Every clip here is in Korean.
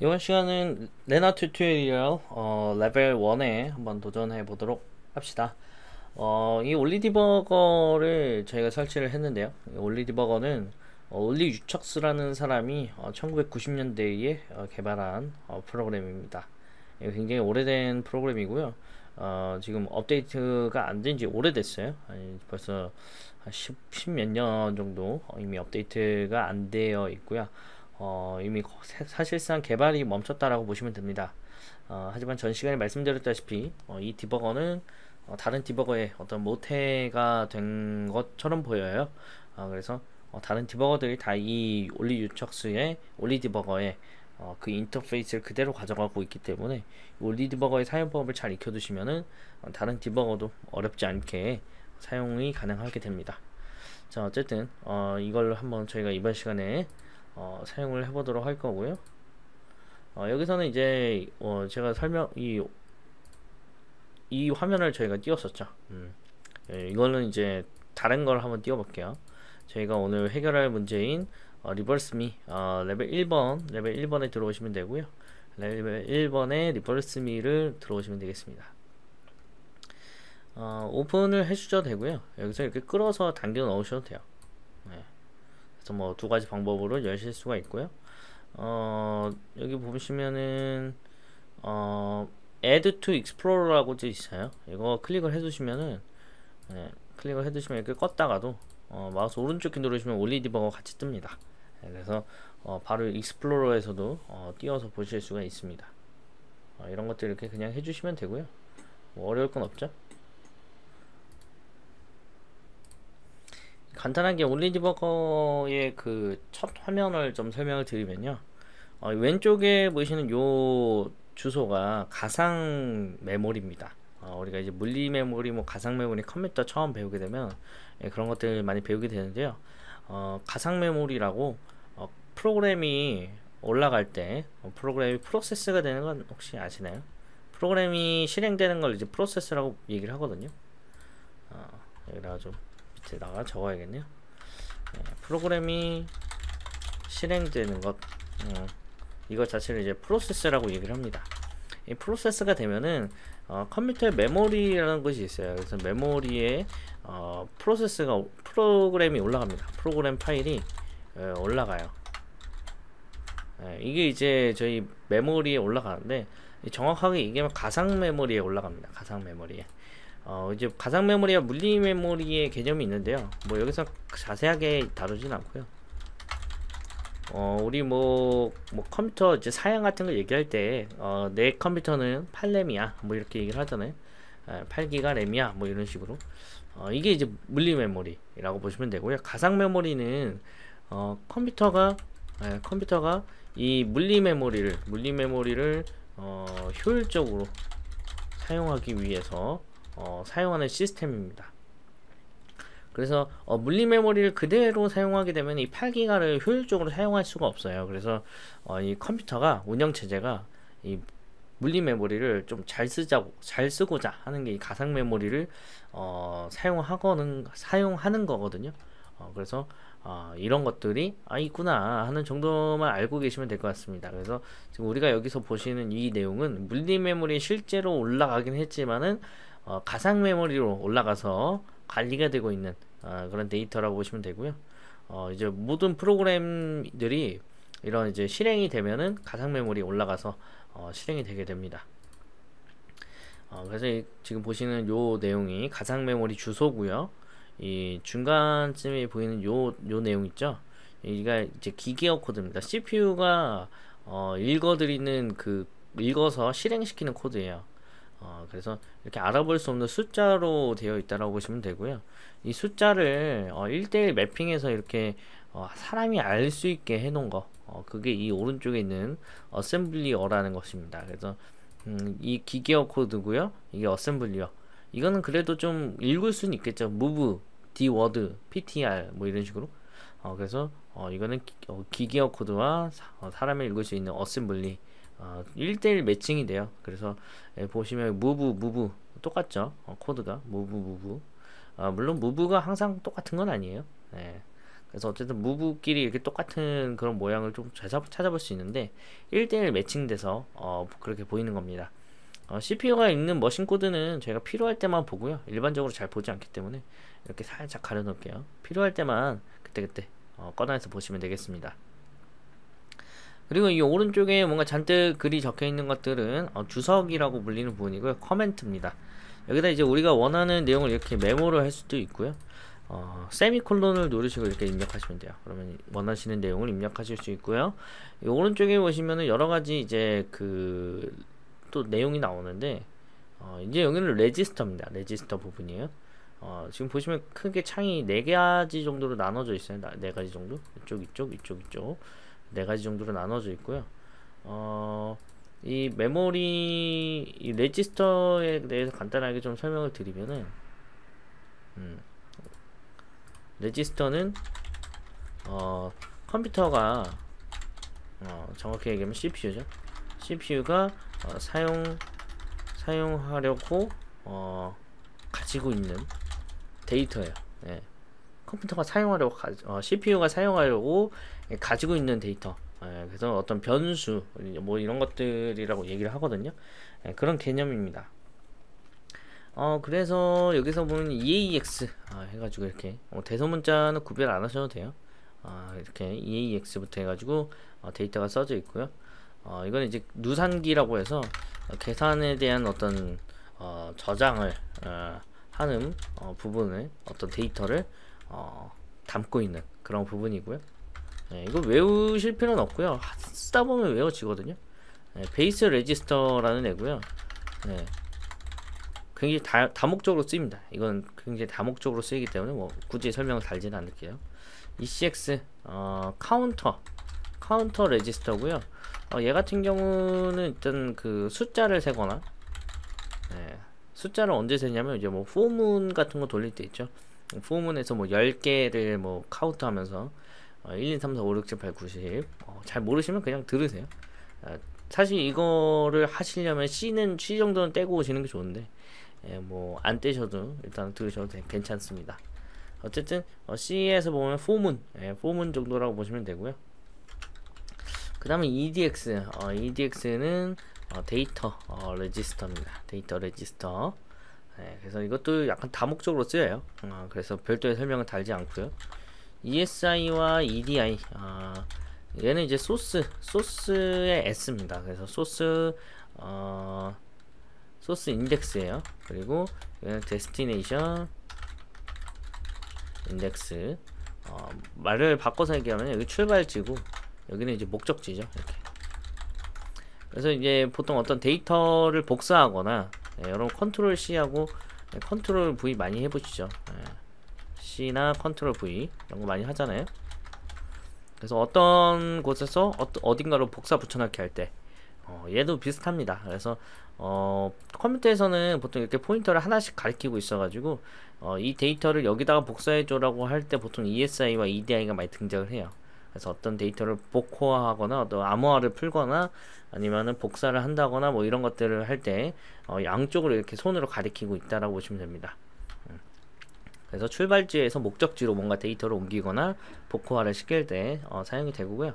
이번 시간은 레나 튜토리얼 어, 레벨 1에 한번 도전해 보도록 합시다 어, 이 올리디버거를 저희가 설치를 했는데요 올리디버거는 어, 올리 유척스라는 사람이 1990년대에 어, 어, 개발한 어, 프로그램입니다 예, 굉장히 오래된 프로그램이고요 지금 업데이트가 안 된지 오래됐어요 아니, 벌써 10몇 년 정도 이미 업데이트가 안 되어 있고요 어, 이미 사실상 개발이 멈췄다라고 보시면 됩니다. 어, 하지만 전 시간에 말씀드렸다시피 어, 이 디버거는 어, 다른 디버거의 어떤 모태가 된 것처럼 보여요. 어, 그래서 어, 다른 디버거들이 다 이 올리 유척스의 올리 디버거의 어, 그 인터페이스를 그대로 가져가고 있기 때문에 올리 디버거의 사용법을 잘 익혀두시면은 다른 디버거도 어렵지 않게 사용이 가능하게 됩니다. 자 어쨌든 이걸 한번 저희가 이번 시간에 어, 사용을 해보도록 할 거고요. 어, 여기서는 이제 어, 제가 설명 이, 이 화면을 저희가 띄웠었죠. 음. 예, 이거는 이제 다른 걸 한번 띄워볼게요. 저희가 오늘 해결할 문제인 어, 리버스미 어, 레벨 1번 레벨 1번에 들어오시면 되고요. 레벨 1번에 리버스미를 들어오시면 되겠습니다. 어, 오픈을 해주셔도 되고요 여기서 이렇게 끌어서 당겨 넣으셔도 돼요 뭐두 가지 방법으로 열실 수가 있고요. 어, 여기 보시면은 어, Add to Explorer라고 되어 있어요. 이거 클릭을 해두시면은 네, 클릭을 해두시면 이렇게 껐다가도 어, 마우스 오른쪽 키 누르시면 올리 디버거 같이 뜹니다. 네, 그래서 어, 바로 익스플로러에서도 어, 띄워서 보실 수가 있습니다. 어, 이런 것들 이렇게 그냥 해주시면 되고요. 뭐 어려울 건 없죠. 간단하게 올리지버거의 그 첫 화면을 좀 설명을 드리면요. 어, 왼쪽에 보시는 이요 주소가 가상 메모리입니다. 어, 우리가 이제 물리 메모리, 뭐 가상 메모리, 컴퓨터 처음 배우게 되면 예, 그런 것들 많이 배우게 되는데요. 어, 가상 메모리라고 어, 프로그램이 올라갈 때 어, 프로그램이 프로세스가 되는 건 혹시 아시나요? 프로그램이 실행되는 걸 이제 프로세스라고 얘기를 하거든요. 어, 여기다가 좀 밑에다가 적어야겠네요. 네, 프로그램이 실행되는 것 어, 이것 자체를 이제 프로세스라고 얘기를 합니다. 이 프로세스가 되면은 어, 컴퓨터의 메모리라는 것이 있어요. 그래서 메모리에 어, 프로세스가 프로그램이 올라갑니다. 프로그램 파일이 에, 어, 올라가요. 에, 예, 이게 이제 저희 메모리에 올라가는데 정확하게 얘기 가상 메모리에 올라갑니다. 가상 메모리에. 어, 이제 가상 메모리와 물리 메모리의 개념이 있는데요. 뭐 여기서 자세하게 다루진 않고요. 어, 우리 뭐, 뭐 컴퓨터 이제 사양 같은 걸 얘기할 때, 어, 내 컴퓨터는 8램이야. 뭐 이렇게 얘기를 하잖아요. 8기가 예, 램이야. 뭐 이런 식으로. 어, 이게 이제 물리 메모리라고 보시면 되고요. 가상 메모리는, 어, 컴퓨터가, 에, 예, 컴퓨터가 이 물리 메모리를, 물리 메모리를, 어, 효율적으로 사용하기 위해서 어, 사용하는 시스템입니다. 그래서 어, 물리 메모리를 그대로 사용하게 되면 이 8기가를 효율적으로 사용할 수가 없어요. 그래서 어, 이 컴퓨터가 운영 체제가 이 물리 메모리를 좀 잘 쓰자고 잘 쓰고자 하는 게 이 가상 메모리를 어, 사용하거는 사용하는 거거든요. 어, 그래서 어, 이런 것들이 아 있구나 하는 정도만 알고 계시면 될 것 같습니다. 그래서 지금 우리가 여기서 보시는 이 내용은 물리 메모리 실제로 올라가긴 했지만은 어, 가상 메모리로 올라가서 관리가 되고 있는 어, 그런 데이터라고 보시면 되고요. 어, 이제 모든 프로그램들이 이런 이제 실행이 되면은 가상 메모리 올라가서 어, 실행이 되게 됩니다. 어, 그래서 이, 지금 보시는 요 내용이 가상 메모리 주소고요. 이 중간쯤에 보이는 요요 내용 있죠. 이가 이제 기계어 코드입니다. CPU가 어, 읽어드리는 그 읽어서 실행시키는 코드예요. 어, 그래서 이렇게 알아볼 수 없는 숫자로 되어 있다라고 보시면 되고요. 이 숫자를 어, 1대1 매핑해서 이렇게 어, 사람이 알 수 있게 해놓은 거 어, 그게 이 오른쪽에 있는 어셈블리어라는 것입니다. 그래서 음, 이 기계어 코드고요. 이게 어셈블리어. 이거는 그래도 좀 읽을 수는 있겠죠. move, dword, ptr 뭐 이런 식으로. 어, 그래서 어, 이거는 기, 어, 기계어 코드와 사, 어, 사람이 읽을 수 있는 어셈블리 1대1 아, 매칭이 돼요. 그래서 예, 보시면 무브 무브 똑같죠. 어, 코드가 무브 무브. 어, 물론 무브가 항상 똑같은 건 아니에요. 예. 그래서 어쨌든 무브끼리 이렇게 똑같은 그런 모양을 좀 찾아볼 수 있는데 1대1 매칭돼서 어, 그렇게 보이는 겁니다. 어, CPU가 있는 머신 코드는 저희가 필요할 때만 보고요. 일반적으로 잘 보지 않기 때문에 이렇게 살짝 가려놓을게요. 필요할 때만 그때그때 그때, 어, 꺼내서 보시면 되겠습니다. 그리고 이 오른쪽에 뭔가 잔뜩 글이 적혀 있는 것들은 어, 주석이라고 불리는 부분이고요. 커멘트입니다. 여기다 이제 우리가 원하는 내용을 이렇게 메모를 할 수도 있고요. 어, 세미콜론을 누르시고 이렇게 입력하시면 돼요. 그러면 원하시는 내용을 입력하실 수 있고요. 이 오른쪽에 보시면은 여러 가지 이제 그 또 내용이 나오는데 어, 이제 여기는 레지스터입니다. 레지스터 부분이에요. 어, 지금 보시면 크게 창이 네 가지 정도로 나눠져 있어요. 네 가지 정도. 이쪽, 이쪽, 이쪽, 이쪽. 네 가지 정도로 나눠져 있고요. 어, 이 메모리 이 레지스터에 대해서 간단하게 좀 설명을 드리면은 음, 레지스터는 어, 컴퓨터가 어, 정확히 얘기하면 CPU죠. CPU가 어, 사용 사용하려고 어, 가지고 있는 데이터예요. 예. 컴퓨터가 사용하려고 가, 어, CPU가 사용하려고 가지고 있는 데이터 예, 그래서 어떤 변수 뭐 이런 것들이라고 얘기를 하거든요 예, 그런 개념입니다 어 그래서 여기서 보면 EAX 아, 해가지고 이렇게 뭐 대소문자는 구별 안 하셔도 돼요 아, 이렇게 EAX부터 해가지고 어, 데이터가 써져 있고요 어, 이건 이제 누산기라고 해서 계산에 대한 어떤 어, 저장을 어, 하는 어, 부분을 어떤 데이터를 어, 담고 있는 그런 부분이고요 네, 이거 외우실 필요는 없고요. 쓰다 보면 외워지거든요. 네, 베이스 레지스터라는 애고요. 네, 굉장히 다, 다목적으로 쓰입니다. 이건 굉장히 다목적으로 쓰이기 때문에 뭐 굳이 설명을 달지는 않을게요. ECX 어, 카운터 카운터 레지스터고요. 어, 얘 같은 경우는 일단 그 숫자를 세거나 네, 숫자를 언제 세냐면 이제 뭐 포문 같은 거 돌릴 때 있죠. 포문에서 뭐 10개를 뭐 카운트하면서 어, 1, 2, 3, 4, 5, 6, 7, 8, 9, 10. 어, 잘 모르시면 그냥 들으세요. 어, 사실 이거를 하시려면 C는 C 정도는 떼고 오시는 게 좋은데 예, 뭐안 떼셔도 일단 들으셔도 되, 괜찮습니다. 어쨌든 어, C에서 보면 4문, 예, 4문 정도라고 보시면 되고요. 그 다음에 EDX, 어, EDX는 어, 데이터 어, 레지스터입니다. 데이터 레지스터. 예, 그래서 이것도 약간 다목적으로 쓰여요. 어, 그래서 별도의 설명은 달지 않고요. ESI와 EDI 아, 얘는 이제 소스 소스의 S입니다. 그래서 소스 어, 소스 인덱스예요. 그리고 얘는 데스티네이션 인덱스 어, 말을 바꿔서 얘기하면 여기 출발지고 여기는 이제 목적지죠. 이렇게. 그래서 이제 보통 어떤 데이터를 복사하거나 예, 네, 여러분 컨트롤 C하고 네, 컨트롤 V 많이 해보시죠. 예. C나 컨트롤 V 이런 거 많이 하잖아요. 그래서 어떤 곳에서 어, 딘가로 복사 붙여넣기 할때 어, 얘도 비슷합니다. 그래서 어, 컴퓨터에서는 보통 이렇게 포인터를 하나씩 가리키고 있어가지고 어, 이 데이터를 여기다가 복사해줘라고 할 때 보통 ESI와 EDI가 많이 등장을 해요. 그래서 어떤 데이터를 복호화하거나 어떤 암호화를 풀거나 아니면은 복사를 한다거나 뭐 이런 것들을 할때 어, 양쪽으로 이렇게 손으로 가리키고 있다라고 보시면 됩니다. 그래서 출발지에서 목적지로 뭔가 데이터를 옮기거나 복호화를 시킬 때 어, 사용이 되고요.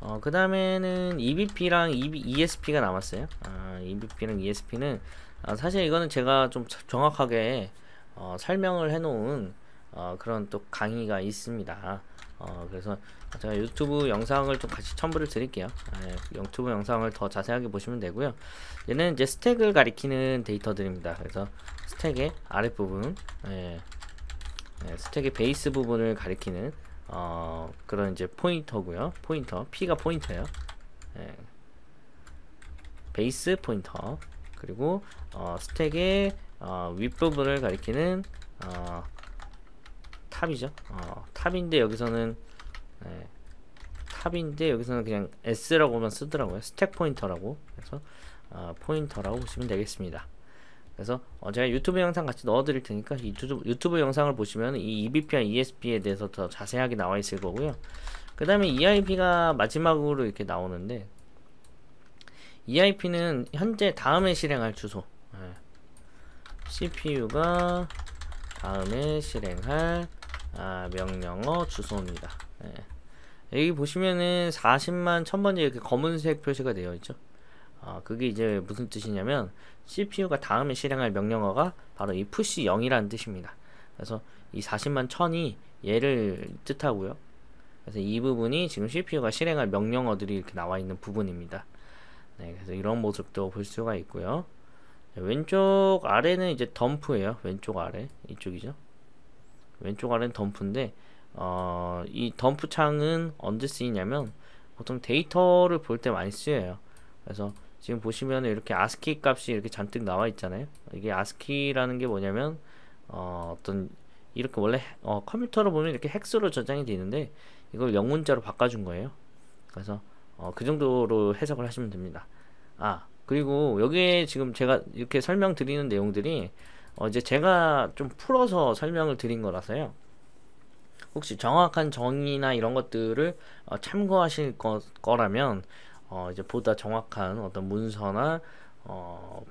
어, 그 다음에는 EBP랑 ESP가 e 남았어요. 아, EBP랑 ESP는 아, 사실 이거는 제가 좀 정확하게 어, 설명을 해놓은 어, 그런 또 강의가 있습니다. 어, 그래서 제가 유튜브 영상을 좀 같이 첨부를 드릴게요. 아, 예, 유튜브 영상을 더 자세하게 보시면 되고요. 얘는 이제 스택을 가리키는 데이터들입니다. 그래서 스택의 아랫부분, 예, 네, 스택의 베이스 부분을 가리키는 어, 그런 이제 포인터고요. 포인터, P가 포인터예요. 네. 베이스 포인터 그리고 어, 스택의 어, 윗부분을 가리키는 어, 탑이죠. 어, 탑인데 여기서는 네. 탑인데 여기서는 그냥 S라고만 쓰더라고요. 스택 포인터라고 그래서 어, 포인터라고 보시면 되겠습니다. 그래서 어 제가 유튜브 영상 같이 넣어드릴 테니까 유튜브, 유튜브 영상을 보시면 이 EBP와 ESP에 대해서 더 자세하게 나와 있을 거고요. 그 다음에 EIP가 마지막으로 이렇게 나오는데 EIP는 현재 다음에 실행할 주소 네. 예. CPU가 다음에 실행할 아, 명령어 주소입니다. 네. 여기 보시면은 40만 1000번째 이렇게 검은색 표시가 되어 있죠. 아, 그게 이제 무슨 뜻이냐면 CPU가 다음에 실행할 명령어가 바로 이 push 0이라는 뜻입니다. 그래서 이 40만 1000이 얘를 뜻하고요. 그래서 이 부분이 지금 CPU가 실행할 명령어들이 이렇게 나와 있는 부분입니다. 네, 그래서 이런 모습도 볼 수가 있고요. 네, 왼쪽 아래는 이제 덤프예요. 왼쪽 아래 이쪽이죠. 왼쪽 아래는 덤프인데 어, 이 덤프 창은 언제 쓰이냐면 보통 데이터를 볼 때 많이 쓰여요. 그래서 지금 보시면 이렇게 ASCII 값이 이렇게 잔뜩 나와 있잖아요. 이게 ASCII라는 게 뭐냐면 어, 떤 이렇게 원래 어, 컴퓨터로 보면 이렇게 헥스로 저장이 되는데 이걸 영문자로 바꿔준 거예요. 그래서 어, 그 정도로 해석을 하시면 됩니다. 아 그리고 여기에 지금 제가 이렇게 설명드리는 내용들이 어, 이제 제가 좀 풀어서 설명을 드린 거라서요. 혹시 정확한 정의나 이런 것들을 어, 참고하실 거, 라면 어, 이제 보다 정확한 어떤 문서나 어,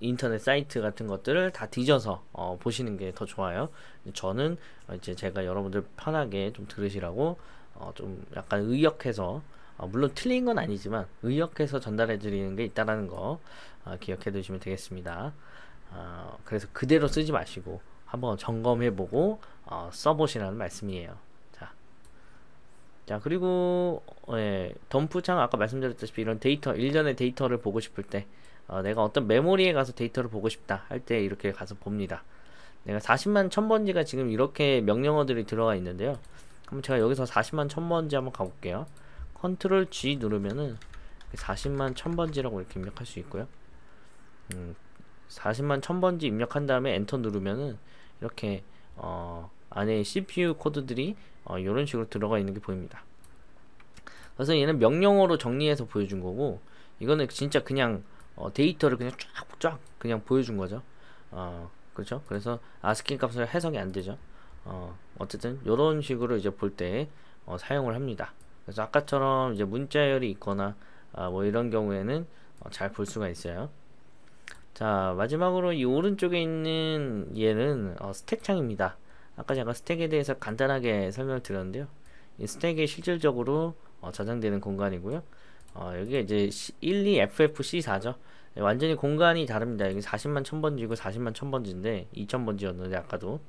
인터넷 사이트 같은 것들을 다 뒤져서 어, 보시는 게 더 좋아요. 저는 이제 제가 여러분들 편하게 좀 들으시라고 어, 좀 약간 의역해서 어, 물론 틀린 건 아니지만 의역해서 전달해 드리는 게 있다라는 거 어, 기억해 두시면 되겠습니다. 어, 그래서 그대로 쓰지 마시고 한번 점검해 보고 어, 써보시라는 말씀이에요. 자 그리고 예, 덤프창 아까 말씀드렸다시피 이런 데이터 일련의 데이터를 보고 싶을 때 어, 내가 어떤 메모리에 가서 데이터를 보고 싶다 할 때 이렇게 가서 봅니다 내가 40만 1000번지가 지금 이렇게 명령어들이 들어가 있는데요 그럼 제가 여기서 40만 1000번지 한번 가볼게요 컨트롤 G 누르면은 40만 1000번지라고 이렇게 입력할 수 있고요 음, 40만 1000번지 입력한 다음에 엔터 누르면은 이렇게 어, 안에 CPU 코드들이 어, 이런 식으로 들어가 있는 게 보입니다. 그래서 얘는 명령어로 정리해서 보여준 거고 이거는 진짜 그냥 어, 데이터를 그냥 쫙쫙 그냥 보여준 거죠. 어, 그렇죠? 그래서 아스킨 값을 해석이 안 되죠. 어, 어쨌든 이런 식으로 이제 볼때 어, 사용을 합니다. 그래서 아까처럼 이제 문자열이 있거나 아, 뭐 이런 경우에는 어, 잘볼 수가 있어요. 자 마지막으로 이 오른쪽에 있는 얘는 어, 스택 창입니다. 아까 제가 스택에 대해서 간단하게 설명을 드렸는데요. 이 스택이 실질적으로 어, 저장되는 공간이고요. 어, 여기 이제 1, 2, FFC4죠. 예, 완전히 공간이 다릅니다. 여기 40만 1000번지고 40만 1000번지인데 2000번지였는데 아까도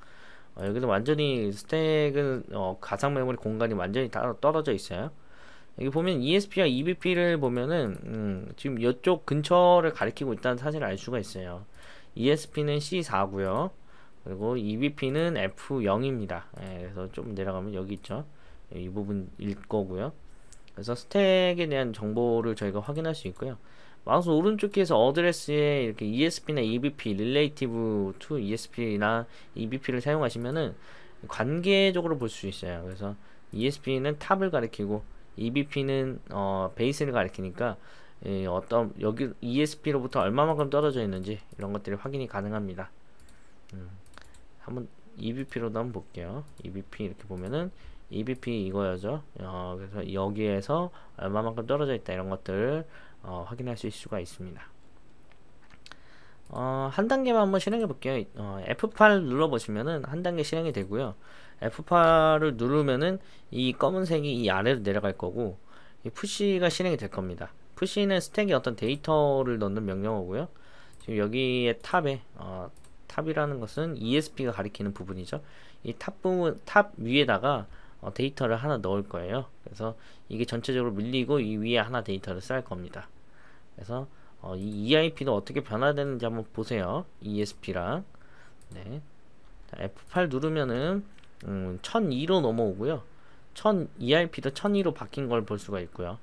어, 여기는 완전히 스택은 어, 가상 메모리 공간이 완전히 따 떨어져 있어요. 여기 보면 ESP와 EBP를 보면은 음, 지금 이쪽 근처를 가리키고 있다는 사실을 알 수가 있어요. ESP는 C4고요. 그리고 EBP는 F0입니다. 예, 그래서 좀 내려가면 여기 있죠. 예, 이 부분일 거고요. 그래서 스택에 대한 정보를 저희가 확인할 수 있고요. 마우스 오른쪽 에서 어드레스에 이렇게 ESP나 EBP, Relative to ESP나 EBP를 사용하시면은 관계적으로 볼 수 있어요. 그래서 ESP는 탑을 가리키고 EBP는 어, 베이스를 가리키니까 예, 어떤 여기 ESP로부터 얼마만큼 떨어져 있는지 이런 것들이 확인이 가능합니다. 음. 한번 EBP로도 한번 볼게요. EBP 이렇게 보면은 EBP 이거죠. 어, 그래서 여기에서 얼마만큼 떨어져 있다 이런 것들 어, 확인할 수 수가 있습니다. 어, 한 단계만 한번 실행해 볼게요. 어, F8 눌러 보시면은 한 단계 실행이 되고요. F8을 누르면은 이 검은색이 이 아래로 내려갈 거고 이 푸시가 실행이 될 겁니다. 푸시는 스택에 어떤 데이터를 넣는 명령어고요. 지금 여기에 탑에 어, 탑이라는 것은 ESP가 가리키는 부분이죠. 이 탑 부분, 탑 위에다가 어, 데이터를 하나 넣을 거예요. 그래서 이게 전체적으로 밀리고 이 위에 하나 데이터를 쌓을 겁니다. 그래서 어, 이 EIP도 어떻게 변화되는지 한번 보세요. ESP랑 네. F8 누르면은 음, 1002로 넘어오고요. 1000 EIP도 1002로 바뀐 걸 볼 수가 있고요.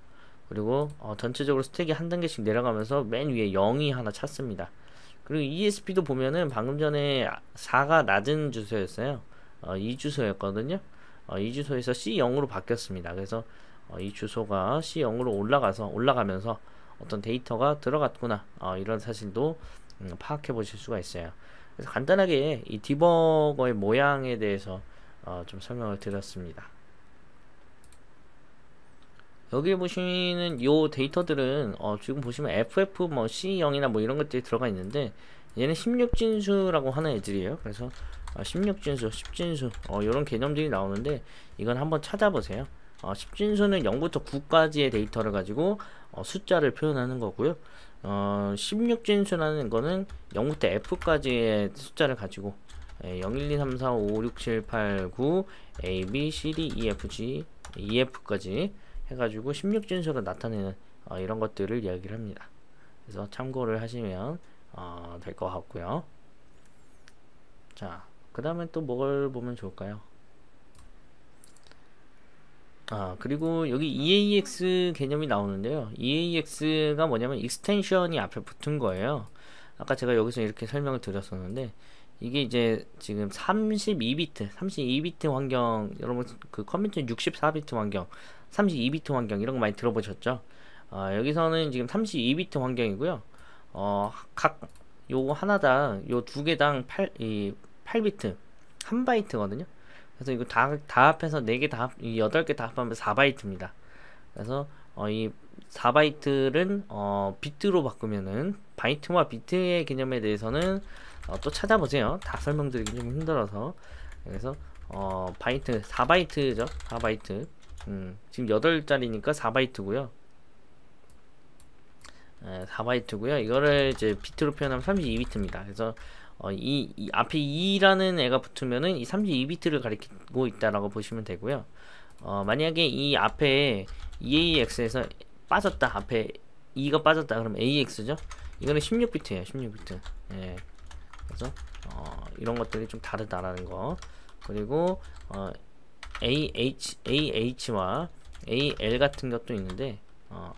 그리고 어, 전체적으로 스택이 한 단계씩 내려가면서 맨 위에 0이 하나 찼습니다. 그리고 ESP도 보면은 방금 전에 4가 낮은 주소였어요. 어, 이 주소였거든요. 어, 이 주소에서 C0으로 바뀌었습니다. 그래서 어, 이 주소가 C0으로 올라가서 올라가면서 어떤 데이터가 들어갔구나 어, 이런 사실도 음, 파악해 보실 수가 있어요. 그래서 간단하게 이 디버거의 모양에 대해서 어, 좀 설명을 드렸습니다. 여기 보시는 요 데이터들은 어 지금 보시면 FF 뭐 C0이나 뭐 이런 것들이 들어가 있는데 얘는 16진수라고 하는 애들이에요. 그래서 어 16진수, 10진수 어 이런 개념들이 나오는데 이건 한번 찾아보세요. 어 10진수는 0부터 9까지의 데이터를 가지고 어 숫자를 표현하는 거고요. 어 16진수라는 거는 0부터 F까지의 숫자를 가지고 0, 1, 2, 3, 4, 5, 6, 7, 8, 9, A, B, C, D, E, F, G, E, F까지 해가지고 1 6진술가 나타내는 어, 이런 것들을 이야기를 합니다. 그래서 참고를 하시면 어, 될것 같고요. 자, 그 다음에 또 뭘 보면 좋을까요? 아, 그리고 여기 EAX 개념이 나오는데요. EAX가 뭐냐면 익스텐션이 앞에 붙은 거예요. 아까 제가 여기서 이렇게 설명을 드렸었는데 이게 이제 지금 32비트, 32비트 환경 여러분 그 컴퓨터 64비트 환경 32비트 환경 이런 거 많이 들어보셨죠? 어, 여기서는 지금 32비트 환경이고요. 어, 각 요거 하나당 요 두 개당 8, 이 8비트 한 바이트거든요. 그래서 이거 다, 다 합해서 4개 다, 합, 8개 다 합하면 4바이트입니다. 그래서 어, 이 4바이트는 어, 비트로 바꾸면은 바이트와 비트의 개념에 대해서는 어, 또 찾아보세요. 다 설명드리기 좀 힘들어서. 그래서 어, 바이트, 4바이트죠. 4바이트. 음, 지금 8자리니까 4바이트고요. 에, 예, 4바이트고요. 이거를 이제 비트로 표현하면 32비트입니다. 그래서 어, 이, 이, 앞에 2라는 애가 붙으면은 이 32비트를 가리키고 있다라고 보시면 되고요. 어, 만약에 이 앞에 EAX에서 빠졌다 앞에 2가 빠졌다 그럼면 AX죠. 이거는 16비트예요. 16비트. 예. 그래서 어, 이런 것들이 좀 다르다라는 거. 그리고 어, AH, AH와 AL 같은 것도 있는데 어,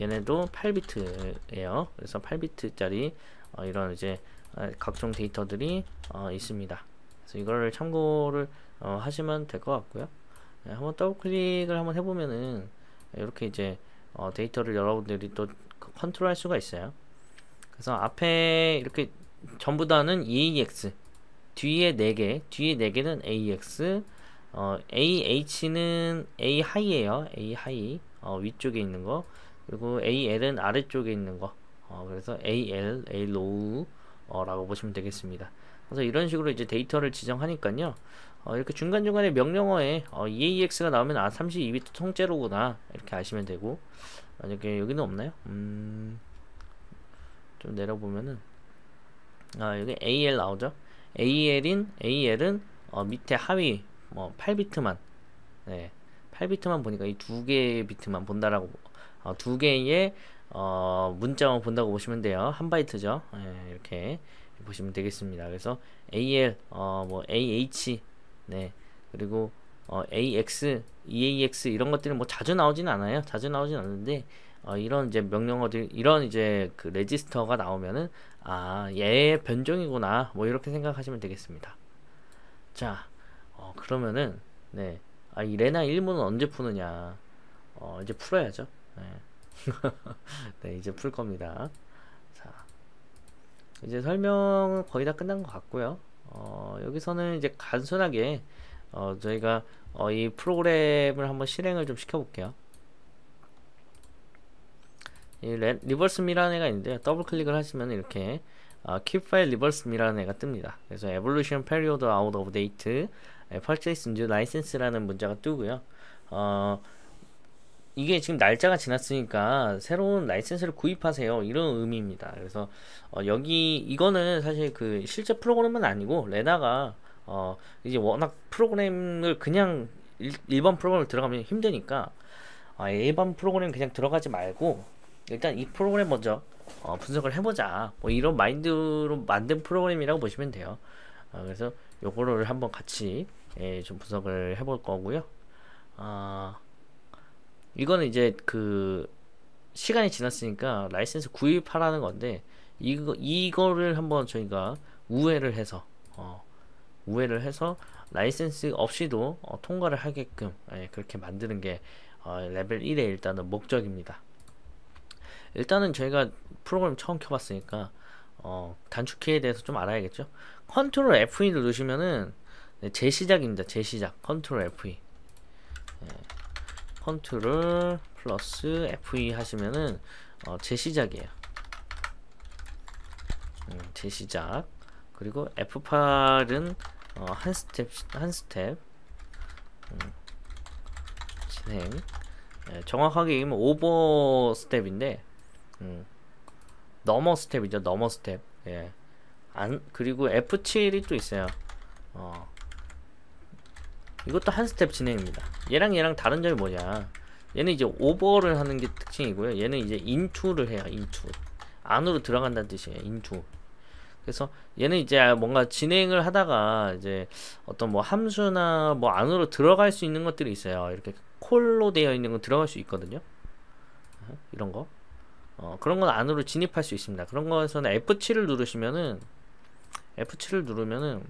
얘네도 8비트예요. 그래서 8비트짜리 어, 이런 이제 어, 각종 데이터들이 어, 있습니다. 그래서 이걸 참고를 어, 하시면 될 것 같고요. 네, 한번 더블 클릭을 한번 해보면은 이렇게 이제 어, 데이터를 여러분들이 또 컨트롤할 수가 있어요. 그래서 앞에 이렇게 전부 다는 EAX, 뒤에 4개, 뒤에 4개는 AX, 어, AH는 A 하이에요. A 하이 어, 위쪽에 있는 거 그리고 AL은 아래쪽에 있는 거 어, 그래서 AL, A low 어, 라고 보시면 되겠습니다. 그래서 이런 식으로 이제 데이터를 지정하니까요. 어, 이렇게 중간중간에 명령어에 어, EAX가 나오면 아 32비트 통째로구나 이렇게 아시면 되고 만약에 여기는 없나요? 음, 좀 내려보면은 아 여기 AL 나오죠? AL인 AL은 어, 밑에 하위 뭐 8비트만 네, 8비트만 보니까 이 두 개의 비트만 본다라고 어, 두 개의 어, 문자만 본다고 보시면 돼요. 한 바이트죠. 네, 이렇게 보시면 되겠습니다. 그래서 AL 어, 뭐 AH 네 그리고 어, AX, EAX 이런 것들이 뭐 자주 나오진 않아요. 자주 나오진 않는데 어, 이런 이제 명령어들 이런 이제 그 레지스터가 나오면은 아얘 변종이구나 뭐 이렇게 생각하시면 되겠습니다. 자 어, 그러면은 네. 아, 이 레나 1문은 언제 푸느냐? 어, 이제 풀어야죠. 네. 네, 이제 풀 겁니다. 자. 이제 설명은 거의 다 끝난 것 같고요. 어, 여기서는 이제 간순하게 어, 저희가 어, 이 프로그램을 한번 실행을 좀 시켜볼게요. 이 레, 리버스 미라는 애가 있는데 더블 클릭을 하시면 이렇게 어, 키 파일 리버스 미라는 애가 뜹니다. 그래서 e v 루션 페리오드 아 period o 네, purchase new license라는 문자가 뜨고요. 어, 이게 지금 날짜가 지났으니까 새로운 라이센스를 구입하세요 이런 의미입니다 그래서 어 여기 이거는 사실 그 실제 프로그램은 아니고 레다가 어 이제 워낙 프로그램을 그냥 일, 반 프로그램을 들어가면 힘드니까 아 일반 프로그램 그냥 들어가지 말고 일단 이 프로그램 먼저 어 분석을 해보자 뭐 이런 마인드로 만든 프로그램이라고 보시면 돼요 어, 그래서 요거를 한번 같이 예, 좀 분석을 해볼 거고요. 아, 이거는 이제 그 시간이 지났으니까 라이센스 구입하라는 건데 이거 이거를 한번 저희가 우회를 해서 어, 우회를 해서 라이센스 없이도 어, 통과를 하게끔 예, 그렇게 만드는 게 어, 레벨 1의 일단은 목적입니다. 일단은 저희가 프로그램 처음 켜봤으니까 어, 단축키에 대해서 좀 알아야겠죠. 컨트롤 F2를 누르시면은 네, 재시작입니다. 제시작 컨트롤 f e 네, 컨트롤 플러스 f e 하시면은 어, 재시작이에요. 음, 재시작. 그리고 F8은 어, 한 스텝 한 스텝 음, 진행. 네, 정확하게 얘기하면 오버 스텝인데 음, 넘어 스텝이죠. 넘어 스텝. 예. 안 그리고 F7이 또 있어요. 어. 이것도 한 스텝 진행입니다. 얘랑 얘랑 다른 점이 뭐냐. 얘는 이제 오버를 하는 게 특징이고요. 얘는 이제 인투를 해요. 인투. 안으로 들어간다는 뜻이에요. 인투. 그래서 얘는 이제 뭔가 진행을 하다가 이제 어떤 뭐 함수나 뭐 안으로 들어갈 수 있는 것들이 있어요. 이렇게 콜로 되어 있는 건 들어갈 수 있거든요. 이런 거. 어, 그런 건 안으로 진입할 수 있습니다. 그런 거에서는 F7을 누르시면은 F7을 누르면은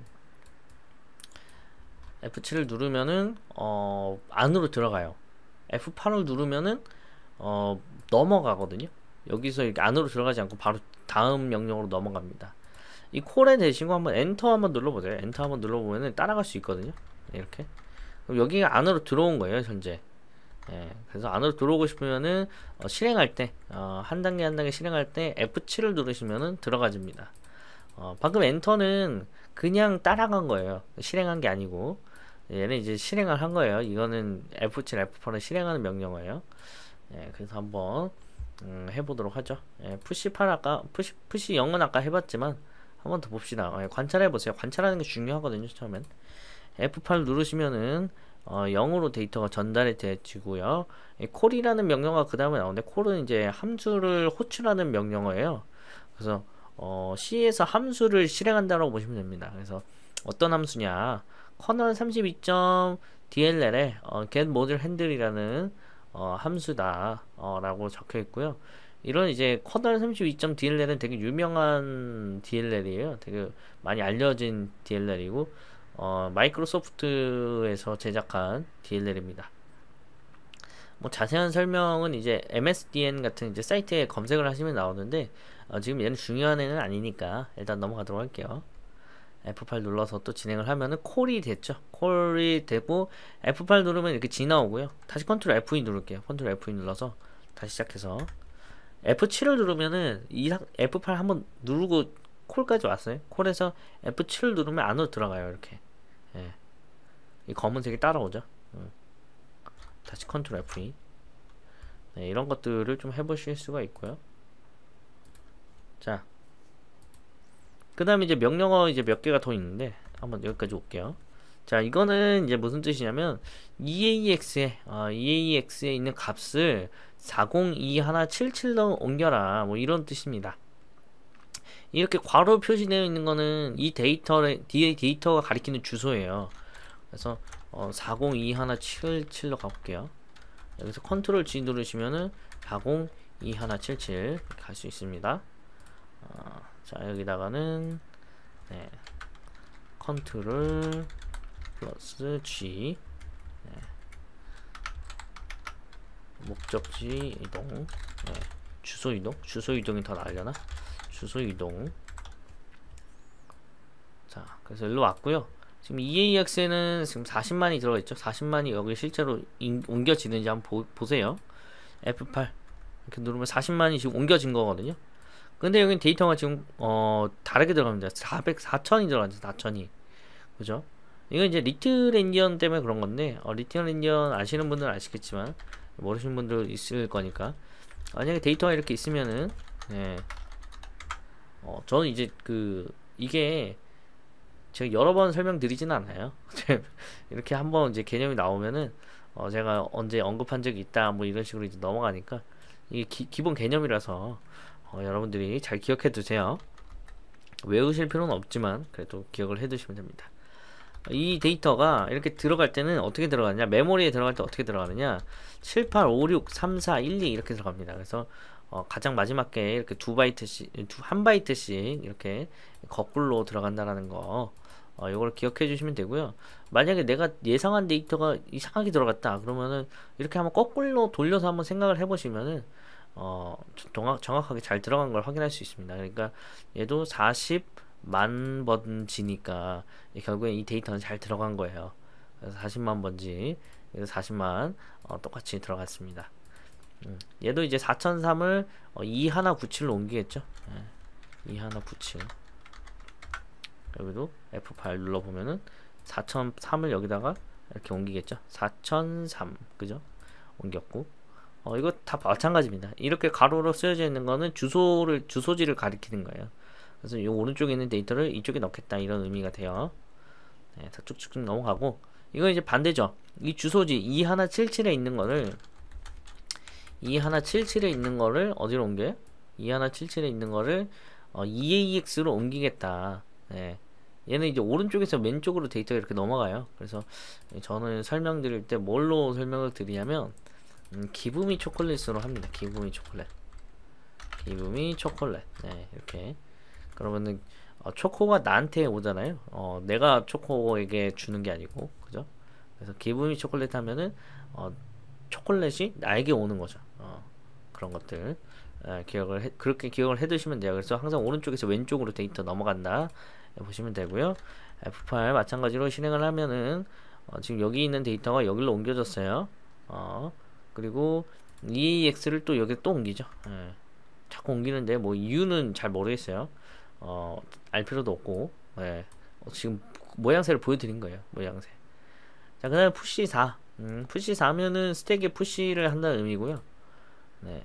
F7을 누르면은 어, 안으로 들어가요. F8을 누르면은 어, 넘어가거든요. 여기서 이렇게 안으로 들어가지 않고 바로 다음 영역으로 넘어갑니다. 이 콜에 대신고 한번 엔터 한번 눌러보세요. 엔터 한번 눌러보면은 따라갈 수 있거든요. 네, 이렇게. 그럼 여기가 안으로 들어온 거예요, 현재. 예, 그래서 안으로 들어오고 싶으면은 어, 실행할 때한 어, 단계 한 단계 실행할 때 F7을 누르시면은 들어가집니다. 어, 방금 엔터는 그냥 따라간 거예요. 실행한 게 아니고 얘는 이제 실행을 한 거예요. 이거는 F7, F8을 실행하는 명령어예요. 예, 그래서 한번 음, 해보도록 하죠. 예, 푸시 8 아까 푸시 푸시 0은 아까 해봤지만 한번 더 봅시다. 예, 관찰해 보세요. 관찰하는 게 중요하거든요. 처음엔 F8 누르시면은 어, 0으로 데이터가 전달이 되지고요. 예, 콜이라는 명령어 가그 다음에 나오는데 콜은 이제 함수를 호출하는 명령어예요. 그래서 어, C에서 함수를 실행한다고 보시면 됩니다. 그래서 어떤 함수냐? 커널 32점 DLL에 어, getModelHandle이라는 어, 함수다 어, 라고 적혀 있고요 이런 이제 커널 3 2 DLL은 되게 유명한 DLL이에요 되게 많이 알려진 DLL이고 어, 마이크로소프트에서 제작한 DLL입니다 뭐 자세한 설명은 이제 MSDN 같은 이제 사이트에 검색을 하시면 나오는데 어, 지금 얘는 중요한 애는 아니니까 일단 넘어가도록 할게요 F8 눌러서 또 진행을 하면은 콜이 됐죠. 콜이 되고 F8 누르면 이렇게 지 나오고요. 다시 컨트롤 F2 e 누를게요. 컨트롤 F2 e 눌러서 다시 시작해서 F7을 누르면은 이 F8 한번 누르고 콜까지 왔어요. 콜에서 F7을 누르면 안으로 들어가요. 이렇게. 예. 이 검은색이 따라오죠. 음. 다시 컨트롤 F2. E. 네, 이런 것들을 좀 해보실 수가 있고요. 자, 그 다음에 이제 명령어 이제 몇 개가 더 있는데 한번 여기까지 올게요. 자 이거는 이제 무슨 뜻이냐면 EAX에 어, EAX에 있는 값을 402177로 옮겨라 뭐 이런 뜻입니다. 이렇게 괄호 표시되어 있는 거는 이 데이터의 데이터가 가리키는 주소예요. 그래서 어, 402177로 가볼게요. 여기서 컨트롤 G 누르시면은 402177 갈 수 있습니다. 어, 자 여기다가는 네, 컨트롤 플러스 G 네. 목적지 이동 네. 주소 이동 주소 이동이 더 나으려나 주소 이동 자 그래서 일로 왔고요 지금 EAX에는 지금 40만이 들어가 있죠 40만이 여기 실제로 인, 옮겨지는지 한번 보, 보세요 F8 이렇게 누르면 40만이 지금 옮겨진 거거든요 근데 여긴 데이터가 지금 어 다르게 들어갑니다. 400, 4천이 들어가죠. 4천이. 그죠? 이건 이제 리틀 엔디언 때문에 그런 건데 어, 리틀 엔디언 아시는 분들은 아시겠지만 모르시는 분들 있을 거니까 만약에 데이터가 이렇게 있으면은 예. 어, 저는 이제 그 이게 제가 여러 번 설명드리진 않아요. 이렇게 한번 이제 개념이 나오면은 어, 제가 언제 언급한 적이 있다 뭐 이런 식으로 이제 넘어가니까 이게 기, 기본 개념이라서 어, 여러분들이 잘 기억해 두세요. 외우실 필요는 없지만 그래도 기억을 해 두시면 됩니다. 이 데이터가 이렇게 들어갈 때는 어떻게 들어가느냐 메모리에 들어갈 때 어떻게 들어가느냐 7, 8, 5, 6, 3, 4, 1, 2 이렇게 들어갑니다 그래서 어, 가장 마지막에 이렇게 두 바이트씩 두, 한 바이트씩 이렇게 거꾸로 들어간다라는 거 어, 이걸 기억해 주시면 되고요 만약에 내가 예상한 데이터가 이상하게 들어갔다 그러면은 이렇게 한번 거꾸로 돌려서 한번 생각을 해보시면은 어, 정확, 정확하게 잘 들어간 걸 확인할 수 있습니다. 그러니까 얘도 40만 번지니까 결국엔 이 데이터는 잘 들어간 거예요. 그래서 40만 번지, 그래서 40만 어, 똑같이 들어갔습니다. 음, 얘도 이제 4003을 어, 2197로 옮기겠죠. 예, 2197. 여기도 F8 눌러보면은 4003을 여기다가 이렇게 옮기겠죠. 4003. 그죠? 옮겼고. 어, 이거 다 마찬가지입니다. 이렇게 가로로 쓰여져 있는 거는 주소를, 주소지를 가리키는 거예요. 그래서 이 오른쪽에 있는 데이터를 이쪽에 넣겠다. 이런 의미가 돼요. 네, 다쭉쭉 넘어가고. 이거 이제 반대죠. 이 주소지 2177에 있는 거를 2177에 있는 거를 어디로 옮겨요? 2177에 있는 거를 어, EAX로 옮기겠다. 네. 얘는 이제 오른쪽에서 왼쪽으로 데이터가 이렇게 넘어가요. 그래서 저는 설명드릴 때 뭘로 설명을 드리냐면 음, 기부미 초콜릿으로 합니다. 기부미 초콜릿. 기부미 초콜릿. 네, 이렇게. 그러면은 어, 초코가 나한테 오잖아요. 어, 내가 초코에게 주는 게 아니고, 그죠? 그래서 기부미 초콜릿 하면은 어, 초콜릿이 나에게 오는 거죠. 어, 그런 것들 에, 아, 기억을 해, 그렇게 기억을 해두시면 돼요. 그래서 항상 오른쪽에서 왼쪽으로 데이터 넘어간다 예, 보시면 되고요. F8 아, 마찬가지로 실행을 하면은 어, 지금 여기 있는 데이터가 여기로 옮겨졌어요. 어, 그리고 e x 를또 여기 또 옮기죠. 예. 자꾸 옮기는데 뭐 이유는 잘 모르겠어요. 어, 알 필요도 없고 예. 어, 지금 모양새를 보여드린 거예요. 모양새. 자, 그 다음에 푸시 4. 음, 푸시 4면은 스택에 푸시를 한다는 의미고요. 네.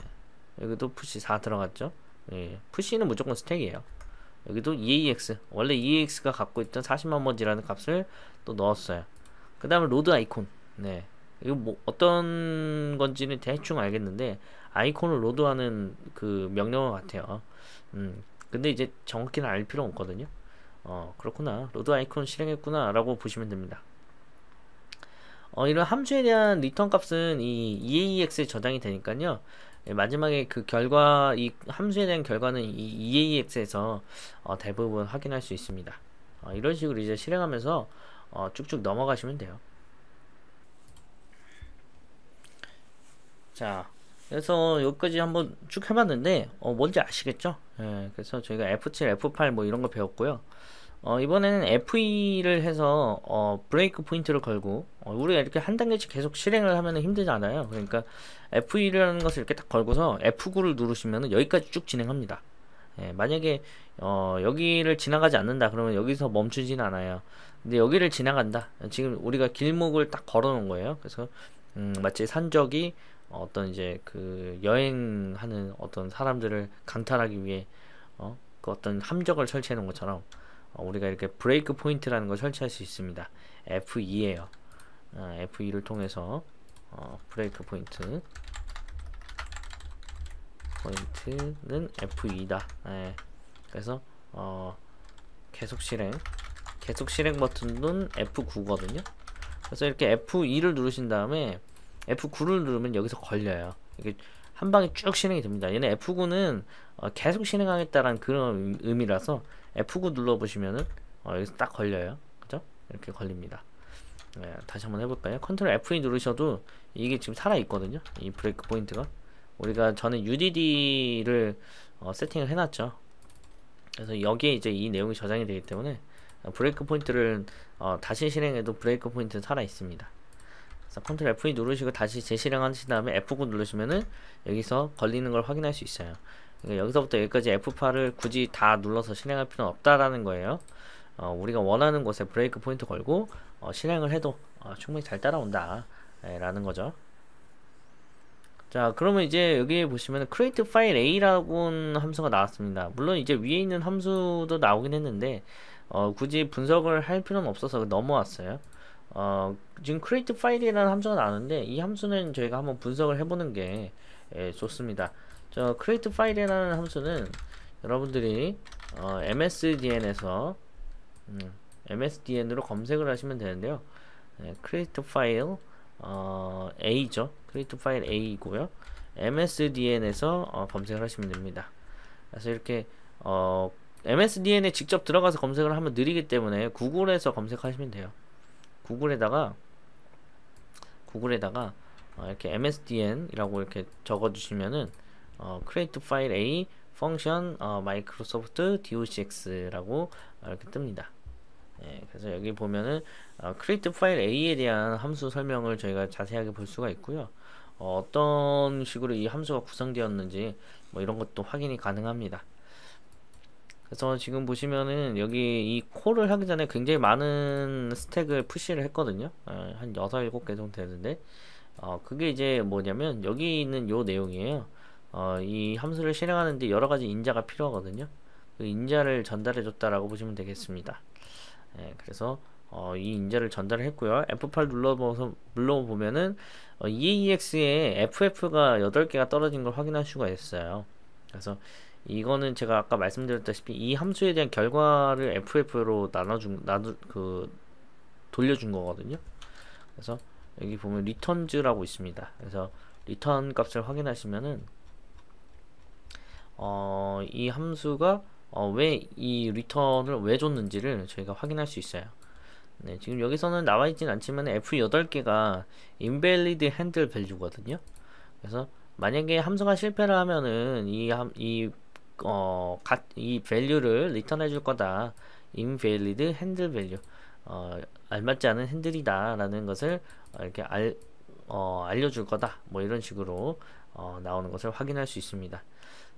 여기도 푸시 4 들어갔죠. 예. 푸시는 무조건 스택이에요. 여기도 EAX. 원래 EAX가 갖고 있던 40만 번지라는 값을 또 넣었어요. 그 다음에 로드 아이콘. 네. 이거 뭐 어떤 건지는 대충 알겠는데 아이콘을 로드하는 그 명령어 같아요. 음, 근데 이제 정확히는 알 필요 없거든요. 어, 그렇구나. 로드 아이콘 실행했구나. 라고 보시면 됩니다. 어, 이런 함수에 대한 리턴 값은 이 EAX에 저장이 되니까요. 예, 마지막에 그 결과, 이 함수에 대한 결과는 이 EAX에서 어, 대부분 확인할 수 있습니다. 어, 이런 식으로 이제 실행하면서 어, 쭉쭉 넘어가시면 돼요. 자, 그래서 여기까지 한번 쭉 해봤는데 어, 뭔지 아시겠죠? 예, 그래서 저희가 F7, F8 뭐 이런 거 배웠고요. 어, 이번에는 F2를 해서 어, 브레이크 포인트를 걸고 어, 우리가 이렇게 한 단계씩 계속 실행을 하면 힘들잖아요. 그러니까 F2라는 것을 이렇게 딱 걸고서 F9를 누르시면 여기까지 쭉 진행합니다. 예, 만약에 어, 여기를 지나가지 않는다 그러면 여기서 멈추진 않아요 근데 여기를 지나간다 지금 우리가 길목을 딱 걸어 놓은 거예요 그래서 음, 마치 산적이 어떤 이제 그 여행하는 어떤 사람들을 강탈하기 위해 어, 그 어떤 함정을 설치해 놓은 것처럼 어, 우리가 이렇게 브레이크 포인트라는 걸 설치할 수 있습니다. F2에요. 어, F2를 통해서 어, 브레이크 포인트 포인트는 F2다. 예. 그래서 어, 계속 실행 계속 실행 버튼은 F9거든요. 그래서 이렇게 F2를 누르신 다음에 F9를 누르면 여기서 걸려요. 이게 한 방에 쭉 실행이 됩니다. 얘는 F9는 어, 계속 실행하겠다라는 그런 의미라서 F9 눌러보시면은 어, 여기서 딱 걸려요. 그죠? 이렇게 걸립니다. 네, 다시 한번 해볼까요? 컨트롤 F2 누르셔도 이게 지금 살아있거든요. 이 브레이크 포인트가. 우리가 전에 UDD를 어, 세팅을 해놨죠. 그래서 여기에 이제 이 내용이 저장이 되기 때문에 브레이크 포인트를 어, 다시 실행해도 브레이크 포인트는 살아있습니다. 자, 컨트롤 F2 누르시고 다시 재실행하신 다음에 F9 누르시면은 여기서 걸리는 걸 확인할 수 있어요. 그러니까 여기서부터 여기까지 F8을 굳이 다 눌러서 실행할 필요는 없다라는 거예요. 어, 우리가 원하는 곳에 브레이크 포인트 걸고 어, 실행을 해도 어, 충분히 잘 따라온다 예, 라는 거죠. 자 그러면 이제 여기 보시면 create file a라고 함수가 나왔습니다. 물론 이제 위에 있는 함수도 나오긴 했는데 어, 굳이 분석을 할 필요는 없어서 넘어왔어요. 어, 지금 create file이라는 함수가 나오는데 이 함수는 저희가 한번 분석을 해보는 게 예, 좋습니다. 저 create file이라는 함수는 여러분들이 어, MSDN에서 음, MSDN으로 검색을 하시면 되는데요. 예, create file 어, A죠. create file A이고요. MSDN에서 어, 검색을 하시면 됩니다. 그래서 이렇게 어, MSDN에 직접 들어가서 검색을 하면 느리기 때문에 구글에서 검색하시면 돼요. 구글에다가 구글에다가 어, 이렇게 msdn이라고 이렇게 적어주시면은 어, create file a function 어, microsoft docx라고 어, 이렇게 뜹니다. 예, 그래서 여기 보면은 어, create file a에 대한 함수 설명을 저희가 자세하게 볼 수가 있고요. 어, 떤 식으로 이 함수가 구성되었는지 뭐 이런 것도 확인이 가능합니다. 그래서 지금 보시면은 여기 이 콜을 하기 전에 굉장히 많은 스택을 푸시를 했거든요 아, 한 6, 7개 정도 되는데 어, 그게 이제 뭐냐면 여기 있는 요 내용이에요 어, 이 함수를 실행하는데 여러가지 인자가 필요하거든요 그 인자를 전달해 줬다라고 보시면 되겠습니다 예, 그래서 어, 이 인자를 전달을 했고요 F8 눌러보면서 눌러보면은 어, EAX에 FF가 8개가 떨어진 걸 확인할 수가 있어요 그래서 이거는 제가 아까 말씀드렸다시피 이 함수에 대한 결과를 FF로 나눠준 나눠 그 돌려준 거거든요. 그래서 여기 보면 returns라고 있습니다. 그래서 return 값을 확인하시면은 어, 이 함수가 어, 왜이 return을 왜 줬는지를 저희가 확인할 수 있어요. 네, 지금 여기서는 나와 있진 않지만 F8개가 invalid handle value거든요. 그래서 만약에 함수가 실패를 하면은 이, 함, 이 어, 이 value를 return 해줄 거다. invalid handle value. 어, 알맞지 않은 핸들이다. 라는 것을 이렇게 알, 어, 알려줄 거다. 뭐 이런 식으로 어, 나오는 것을 확인할 수 있습니다.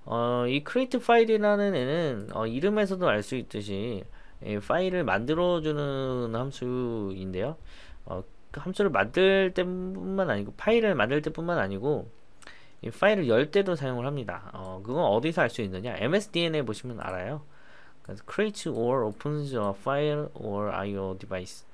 어, 이 create file이라는 애는 어, 이름에서도 알 수 있듯이 이 예, 파일을 만들어주는 함수인데요. 어, 함수를 만들 때뿐만 아니고 파일을 만들 때뿐만 아니고 파일을 열 때도 사용을 합니다. 어, 그건 어디서 알 수 있느냐? MSDN에 보시면 알아요. create or opens a file or IO device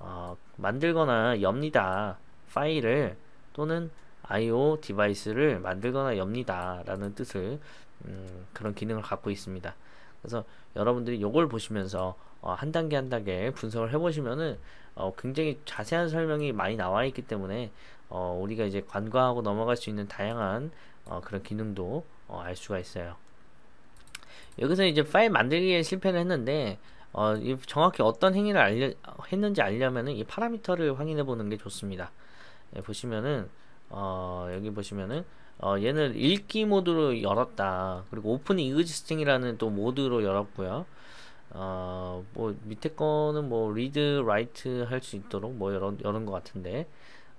어, 만들거나 엽니다. 파일을 또는 IO 디바이스를 만들거나 엽니다. 라는 뜻을 음, 그런 기능을 갖고 있습니다. 그래서 여러분들이 이걸 보시면서 어, 한 단계 한 단계 분석을 해보시면은 어, 굉장히 자세한 설명이 많이 나와 있기 때문에 어, 우리가 이제 관과하고 넘어갈 수 있는 다양한 어, 그런 기능도 어, 알 수가 있어요. 여기서 이제 파일 만들기에 실패를 했는데 어, 정확히 어떤 행위를 알려, 했는지 알려면이 파라미터를 확인해 보는 게 좋습니다. 예, 보시면은 어, 여기 보시면은 어, 얘는 읽기 모드로 열었다. 그리고 오프 이그지스팅이라는 또 모드로 열었고요. 어, 뭐 밑에 거는 뭐 리드, 라이트 할수 있도록 뭐 열은, 열은 것 같은데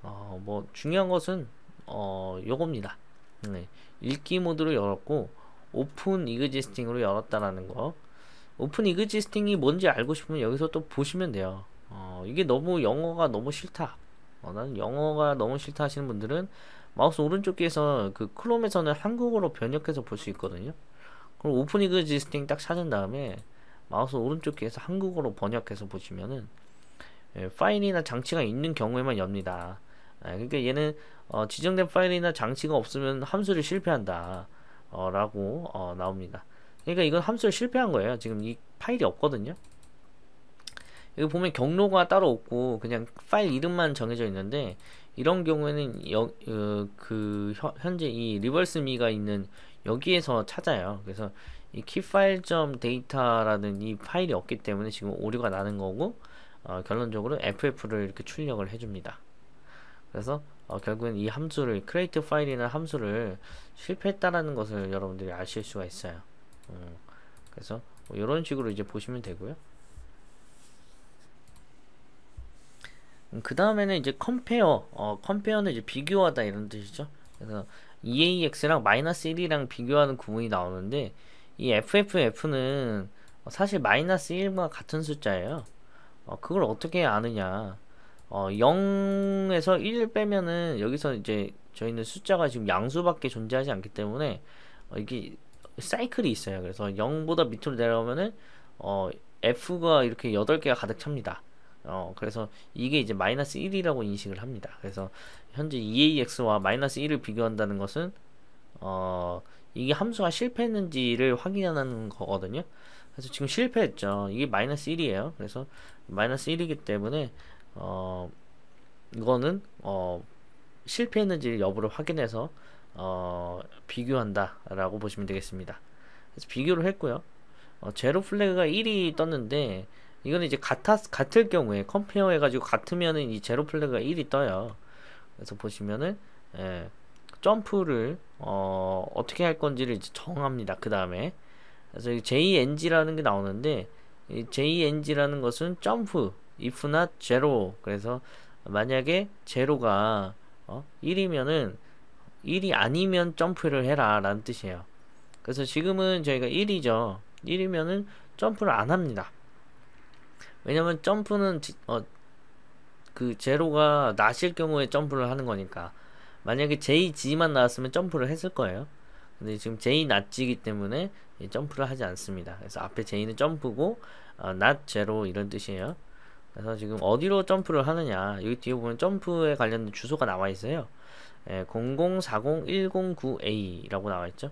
어, 뭐 중요한 것은 어, 요겁니다. 네. 읽기 모드로 열었고 오픈 이그지스팅으로 열었다라는 거. 오픈 이그지스팅이 뭔지 알고 싶으면 여기서 또 보시면 돼요. 어, 이게 너무 영어가 너무 싫다. 어, 나는 영어가 너무 싫다 하시는 분들은 마우스 오른쪽에서 그 크롬에서는 한국어로 번역해서 볼 수 있거든요. 그럼 오픈 이그지스팅 딱 찾은 다음에 마우스 오른쪽에서 한국어로 번역해서 보시면은 예, 파일이나 장치가 있는 경우에만 엽니다. 아, 그러니까 얘는 어, 지정된 파일이나 장치가 없으면 함수를 실패한다 어, 라고 어, 나옵니다 그러니까 이건 함수를 실패한 거예요 지금 이 파일이 없거든요 여기 보면 경로가 따로 없고 그냥 파일 이름만 정해져 있는데 이런 경우에는 여, 어, 그 혀, 현재 이 리버스 미가 있는 여기에서 찾아요 그래서 이 k e y f i l e d a t a 라는이 파일이 없기 때문에 지금 오류가 나는 거고 어, 결론적으로 ff를 이렇게 출력을 해줍니다 그래서 어, 결국엔이 함수를 create 파일이나 함수를 실패했다라는 것을 여러분들이 아실 수가 있어요. 음, 그래서 뭐 이런 식으로 이제 보시면 되고요. 음, 그 다음에는 이제 컴페어, 어, 컴페어는 이제 비교하다 이런 뜻이죠. 그래서 EAX랑 마이너스 1이랑 비교하는 구문이 나오는데 이 FFF는 사실 마이너스 1과 같은 숫자예요. 어, 그걸 어떻게 아느냐? 어, 0에서 1을 빼면은 여기서 이제 저희는 숫자가 지금 양수밖에 존재하지 않기 때문에 어, 이게 사이클이 있어요. 그래서 0보다 밑으로 내려오면은 어, F가 이렇게 8개가 가득 찹니다. 어, 그래서 이게 이제 마이너스 1이라고 인식을 합니다. 그래서 현재 EAX와 마이너스 1을 비교한다는 것은 어, 이게 함수가 실패했는지를 확인하는 거거든요. 그래서 지금 실패했죠. 이게 마이너스 1이에요. 그래서 마이너스 1이기 때문에 어, 이거는 어, 실패했는지 여부를 확인해서 어, 비교한다라고 보시면 되겠습니다. 그래서 비교를 했고요. 어, 제로 플래그가 1이 떴는데 이거는 이제 같았, 같을 경우에 컴페어 해가지고 같으면은 이 제로 플래그가 1이 떠요. 그래서 보시면은 예, 점프를 어, 어떻게 할 건지를 이제 정합니다. 그 다음에 그래서 JNG라는 게 나오는데 이 JNG라는 것은 점프 if not zero 그래서 만약에 제로가 어? 1이면은 1이 아니면 점프를 해라 라는 뜻이에요 그래서 지금은 저희가 1이죠 1이면은 점프를 안 합니다 왜냐면 점프는 지, 어, 그 제로가 나실 경우에 점프를 하는 거니까 만약에 JG만 나왔으면 점프를 했을 거예요 근데 지금 J 낫지기 때문에 점프를 하지 않습니다 그래서 앞에 J는 점프고 어, not zero 이런 뜻이에요 그래서 지금 어디로 점프를 하느냐 여기 뒤에 보면 점프에 관련된 주소가 나와 있어요 예, 0 0 4 0 1 9 a 라고 나와 있죠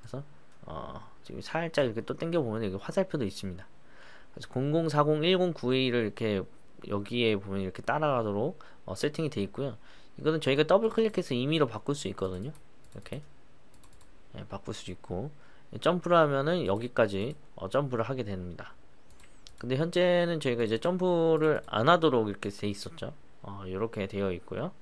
그래서 어, 지금 살짝 이렇게 또 당겨 보면 여기 화살표도 있습니다 그래서 0 0 4 0 1 9 a 를 이렇게 여기에 보면 이렇게 따라가도록 어, 세팅이 돼 있고요 이거는 저희가 더블 클릭해서 임의로 바꿀 수 있거든요 이렇게 예, 바꿀 수 있고 점프를 하면은 여기까지 어, 점프를 하게 됩니다 근데 현재는 저희가 이제 점프를 안 하도록 이렇게 돼 있었죠. 어, 이렇게 되어 있고요.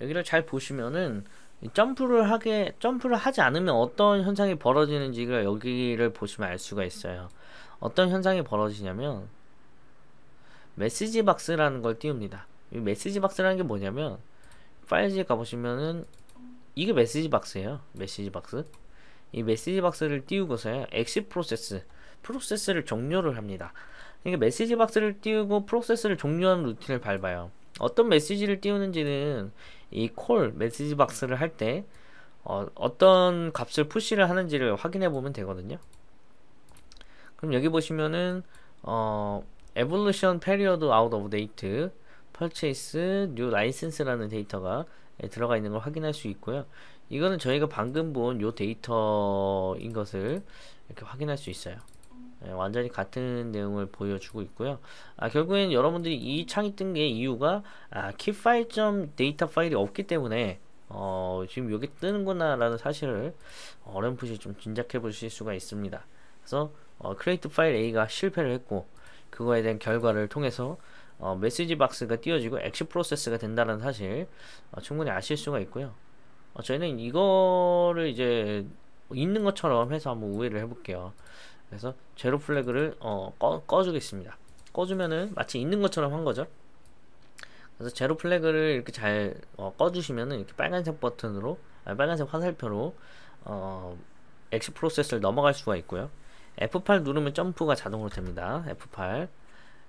여기를 잘 보시면은 점프를 하게 점프를 하지 않으면 어떤 현상이 벌어지는지가 여기를 보시면 알 수가 있어요. 어떤 현상이 벌어지냐면 메시지 박스라는 걸 띄웁니다. 이 메시지 박스라는 게 뭐냐면 파일즈에 가보시면은 이게 메시지 박스예요. 메시지 박스. 이 메시지 박스를 띄우고서요. 엑시 프로세스. 프로세스를 종료를 합니다. 그러니까 메시지 박스를 띄우고 프로세스를 종료하는 루틴을 밟아요. 어떤 메시지를 띄우는지는 이 콜 메시지 박스를 할 때 어, 떤 값을 푸시를 하는지를 확인해 보면 되거든요. 그럼 여기 보시면은 어, evolution period out of date purchase new license라는 데이터가 예, 들어가 있는 걸 확인할 수 있고요. 이거는 저희가 방금 본 요 데이터인 것을 이렇게 확인할 수 있어요. 예, 완전히 같은 내용을 보여주고 있고요. 아, 결국엔 여러분들이 이 창이 뜬 게 이유가 아, 킵 파일 데이터 파일이 없기 때문에 어, 지금 여기 뜨는구나라는 사실을 어렴풋이 좀 짐작해 보실 수가 있습니다. 그래서 어, c r e a 파일 A가 실패를 했고 그거에 대한 결과를 통해서 어, 메시지 박스가 띄어지고 액션 프로세스가 된다는 사실 어, 충분히 아실 수가 있고요. 어, 저희는 이거를 이제 있는 것처럼 해서 한번 우회를 해볼게요. 그래서 제로 플래그를 어, 꺼, 꺼주겠습니다. 꺼주면은 마치 있는 것처럼 한 거죠. 그래서 제로 플래그를 이렇게 잘 어, 꺼주시면은 이렇게 빨간색 버튼으로 아 빨간색 화살표로 어, 엑시 프로세스를 넘어갈 수가 있고요. F8 누르면 점프가 자동으로 됩니다. F8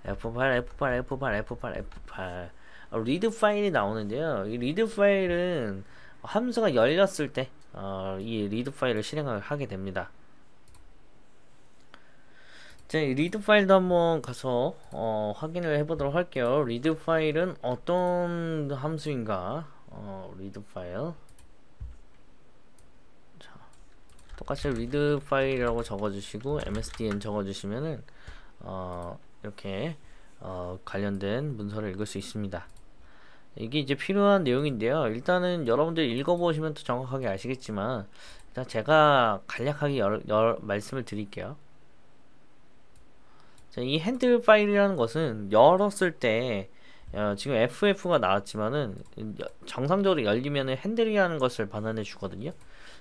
F8 F8 F8 F8 F8 어, 리드 파일이 나오는데요. 이 리드 파일은 함수가 열렸을 때이 어, 리드 파일을 실행하게 됩니다. 이 리드 파일도 한번 가서 어, 확인을 해보도록 할게요. 리드 파일은 어떤 함수인가? 어, 리드 파일. 자, 똑같이 리드 파일이라고 적어주시고 msdn 적어주시면은 어, 이렇게 어, 관련된 문서를 읽을 수 있습니다. 이게 이제 필요한 내용인데요. 일단은 여러분들 읽어보시면 더 정확하게 아시겠지만 일단 제가 간략하게 열, 열, 말씀을 드릴게요. 이 핸들 파일이라는 것은 열었을 때 어, 지금 FF가 나왔지만은 정상적으로 열리면 핸들이라는 것을 반환해 주거든요.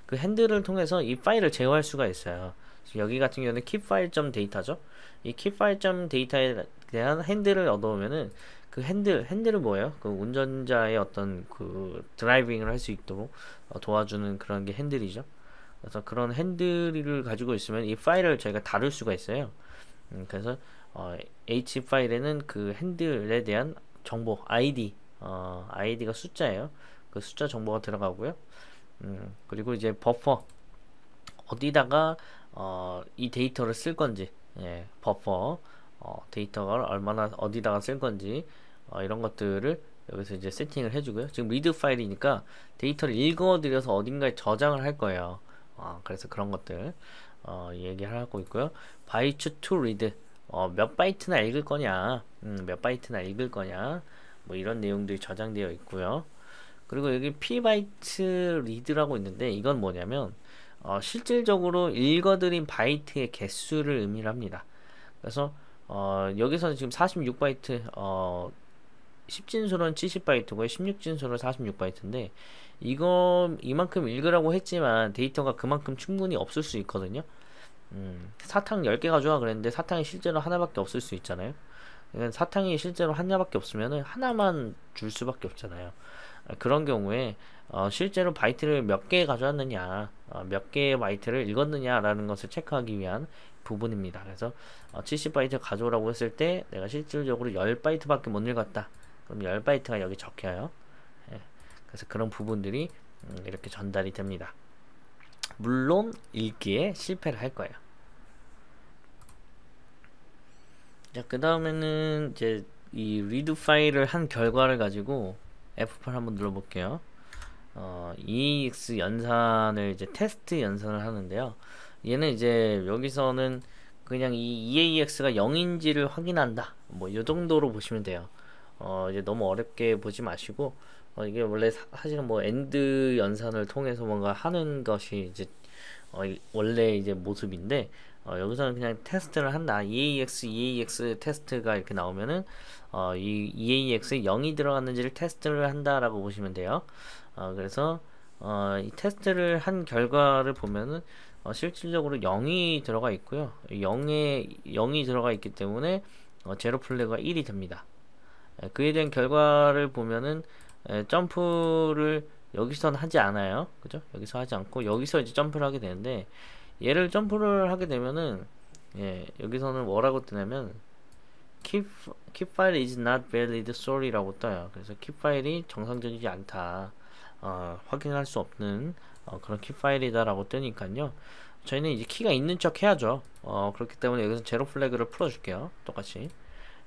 그 핸들을 통해서 이 파일을 제어할 수가 있어요. 여기 같은 경우는 킵 파일점 데이터죠. 이킵 파일점 데이터에 대한 핸들을 얻어오면은 그 핸들 핸들은 뭐예요? 그 운전자의 어떤 그 드라이빙을 할 수 있도록 어, 도와주는 그런 게 핸들이죠. 그래서 그런 핸들을 가지고 있으면 이 파일을 저희가 다룰 수가 있어요. 음, 그래서 어, H 파일에는 그 핸들에 대한 정보 ID 어, ID가 숫자예요. 그 숫자 정보가 들어가고요. 음, 그리고 이제 버퍼 어디다가 어, 이 데이터를 쓸 건지 예, 버퍼 어, 데이터가 얼마나 어디다가 쓸 건지 어, 이런 것들을 여기서 이제 세팅을 해주고요. 지금 리드 파일이니까 데이터를 읽어드려서 어딘가에 저장을 할 거예요. 어, 그래서 그런 것들 어, 얘기를 하고 있고요. 바이츠 투 리드 어, 몇 바이트나 읽을 거냐, 음, 몇 바이트나 읽을 거냐, 뭐 이런 내용들이 저장되어 있고요. 그리고 여기 p 바이트 리드라고 있는데 이건 뭐냐면 어, 실질적으로 읽어드린 바이트의 개수를 의미합니다. 그래서 어, 여기서는 지금 46바이트 어, 10진수로는 70바이트고 16진수로는 46바이트인데 이거 이만큼 읽으라고 했지만 데이터가 그만큼 충분히 없을 수 있거든요. 음, 사탕 10개 가져와 그랬는데 사탕이 실제로 하나밖에 없을 수 있잖아요. 사탕이 실제로 하나밖에 없으면 하나만 줄 수밖에 없잖아요. 아, 그런 경우에 어, 실제로 바이트를 몇 개 가져왔느냐, 어, 몇 개의 바이트를 읽었느냐라는 것을 체크하기 위한 부분입니다. 그래서 어, 70바이트 가져오라고 했을 때 내가 실질적으로 10바이트밖에 못 읽었다. 그럼 10바이트가 여기 적혀요. 그래서 그런 부분들이 음, 이렇게 전달이 됩니다. 물론 읽기에 실패를 할 거예요. 자, 그 다음에는 이제 이 리드 파일을 한 결과를 가지고 F8 한번 눌러볼게요. 어, EX 연산을 이제 테스트 연산을 하는데요. 얘는 이제 여기서는 그냥 이 EAX가 0인지를 확인한다. 뭐이 정도로 보시면 돼요. 어, 이제 너무 어렵게 보지 마시고 어, 이게 원래 사, 사실은 뭐 엔드 연산을 통해서 뭔가 하는 것이 이제 어, 원래 이제 모습인데 어, 여기서는 그냥 테스트를 한다. EAX, EAX 테스트가 이렇게 나오면은 어, 이 EAX에 0이 들어갔는지를 테스트를 한다라고 보시면 돼요. 어, 그래서 어, 이 테스트를 한 결과를 보면은 어, 실질적으로 0이 들어가 있고요. 0에 0이 들어가 있기 때문에 어, 제로 플래그가 1이 됩니다. 그에 대한 결과를 보면은 예, 점프를 여기선 하지 않아요. 그죠? 여기서 하지 않고 여기서 이제 점프를 하게 되는데 얘를 점프를 하게 되면은 예, 여기서는 뭐라고 뜨냐면 keep keep file is not valid sorry라고 떠요. 그래서 keep 파일이 정상적이지 않다. 어, 확인할 수 없는 어, 그런 키 파일이다라고 뜨니까요. 저희는 이제 키가 있는 척 해야죠. 어, 그렇기 때문에 여기서 제로 플래그를 풀어줄게요. 똑같이.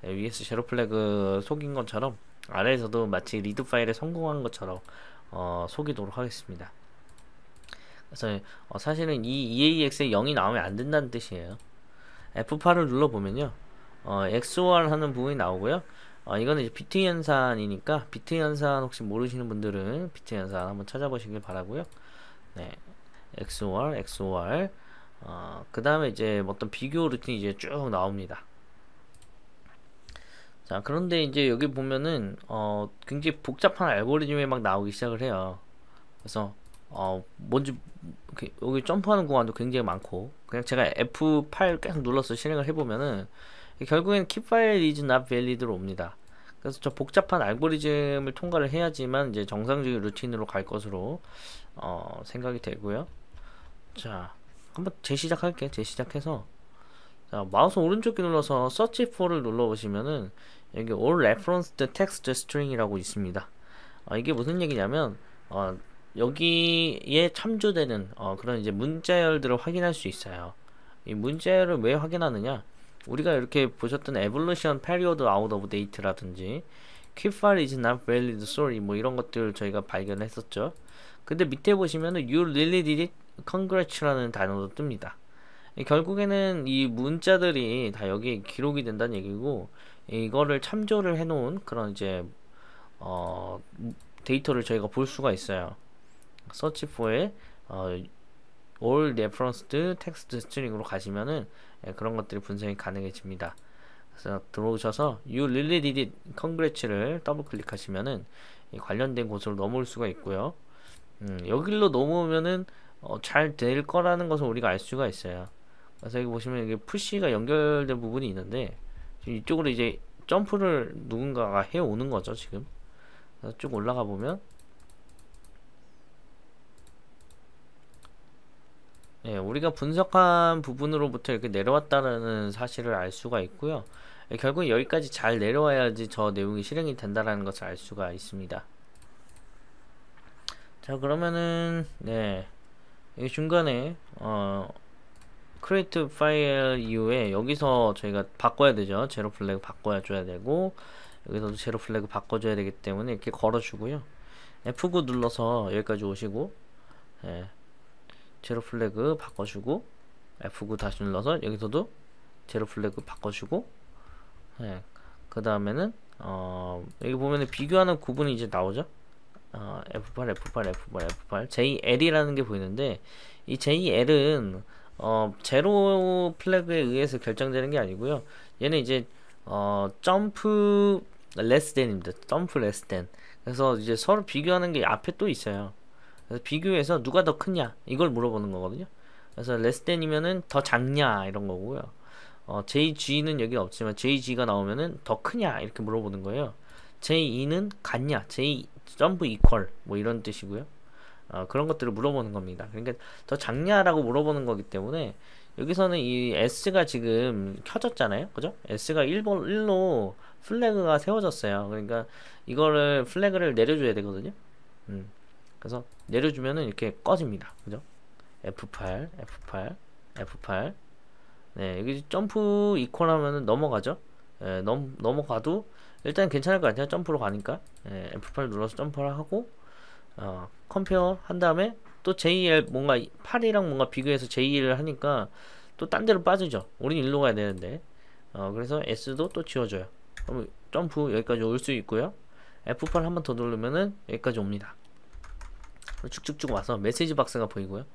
예, 위에 제로 플래그 속인 것처럼 아래에서도 마치 리드 파일에 성공한 것처럼 어, 속이도록 하겠습니다. 그래서 어, 사실은 이 EAX에 0이 나오면 안 된다는 뜻이에요. F8을 눌러보면요. 어, XOR 하는 부분이 나오고요. 어, 이거는 이제 비트 연산이니까 비트 연산 혹시 모르시는 분들은 비트 연산 한번 찾아보시길 바라고요. 네, XOR, XOR. 어, 그 다음에 이제 어떤 비교 루틴이 이제 쭉 나옵니다. 자, 그런데 이제 여기 보면은, 어, 굉장히 복잡한 알고리즘이 막 나오기 시작을 해요. 그래서, 어, 뭔지, 여기 점프하는 구간도 굉장히 많고, 그냥 제가 F8 계속 눌러서 실행을 해보면은, 결국엔 keep file is not valid로 옵니다. 그래서 저 복잡한 알고리즘을 통과를 해야지만 이제 정상적인 루틴으로 갈 것으로, 어, 생각이 되고요. 자, 한번 재시작할게요. 재시작해서. 자, 마우스 오른쪽 키 눌러서 search for를 눌러보시면은, 여기 all referenced text string이라고 있습니다. 어, 이게 무슨 얘기냐면 어, 여기에 참조되는 어, 그런 이제 문자열들을 확인할 수 있어요. 이 문자열을 왜 확인하느냐? 우리가 이렇게 보셨던 evolution period out of date라든지 keep file is not valid sorry 뭐 이런 것들 저희가 발견했었죠. 근데 밑에 보시면은 you really did it congrats.라는 단어도 뜹니다. 결국에는 이 문자들이 다 여기에 기록이 된다는 얘기고 이거를 참조를 해놓은 그런 이제 어, 데이터를 저희가 볼 수가 있어요. 서치 포에 어, all referenced text string으로 가시면은 예, 그런 것들이 분석이 가능해집니다. 그래서 들어오셔서 you really did it congrat를 더블 클릭하시면은 관련된 곳으로 넘어올 수가 있고요. 음, 여기로 넘어오면은 어, 잘 될 거라는 것을 우리가 알 수가 있어요. 그래서 여기 보시면 이게 푸시가 연결된 부분이 있는데 이쪽으로 이제 점프를 누군가가 해오는 거죠 지금 쭉 올라가 보면 예, 우리가 분석한 부분으로부터 이렇게 내려왔다는 사실을 알 수가 있고요 예, 네, 결국 여기까지 잘 내려와야지 저 내용이 실행이 된다는 것을 알 수가 있습니다 자 그러면은 네 중간에 어 create file 이후에 여기서 저희가 바꿔야 되죠. 제로 플래그 바꿔야 줘야 되고 여기서도 제로 플래그 바꿔줘야 되기 때문에 이렇게 걸어주고요. F9 눌러서 여기까지 오시고 예, 제로 플래그 바꿔주고 F9 다시 눌러서 여기서도 제로 플래그 바꿔주고 예, 그 다음에는 어, 여기 보면은 비교하는 구분이 이제 나오죠. 어, F8, F8, F8, F8, JL이라는 게 보이는데 이 JL은 어, 제로 플래그에 의해서 결정되는 게 아니고요. 얘는 이제 어, 점프 레스 댄입니다. 점프 레스 댄. 그래서 이제 서로 비교하는 게 앞에 또 있어요. 그래서 비교해서 누가 더 크냐 이걸 물어보는 거거든요. 그래서 레스 댄이면은 더 작냐 이런 거고요. 어, JG는 여기 없지만 JG가 나오면은 더 크냐 이렇게 물어보는 거예요. J2는 같냐, J 점프 이퀄 뭐 이런 뜻이고요. 어, 그런 것들을 물어보는 겁니다. 그러니까 더 작냐라고 물어보는 거기 때문에 여기서는 이 S가 지금 켜졌잖아요. 그죠? S가 1번 1로 플래그가 세워졌어요. 그러니까 이거를 플래그를 내려줘야 되거든요. 음. 그래서 내려주면은 이렇게 꺼집니다. 그죠? F8, F8, F8. 네, 여기 점프 이퀄 하면은 넘어가죠. 예, 넘, 넘어가도 일단 괜찮을 것 같아요. 점프로 가니까. 예, F8 눌러서 점프를 하고, 어, 컴페어 한 다음에 또 JL 뭔가 8이랑 뭔가 비교해서 JL을 하니까 또 딴 데로 빠지죠. 우린 일로 가야 되는데. 어, 그래서 S도 또 지워줘요. 그럼 점프 여기까지 올 수 있고요. F8 한 번 더 누르면은 여기까지 옵니다. 쭉쭉쭉 와서 메시지 박스가 보이고요.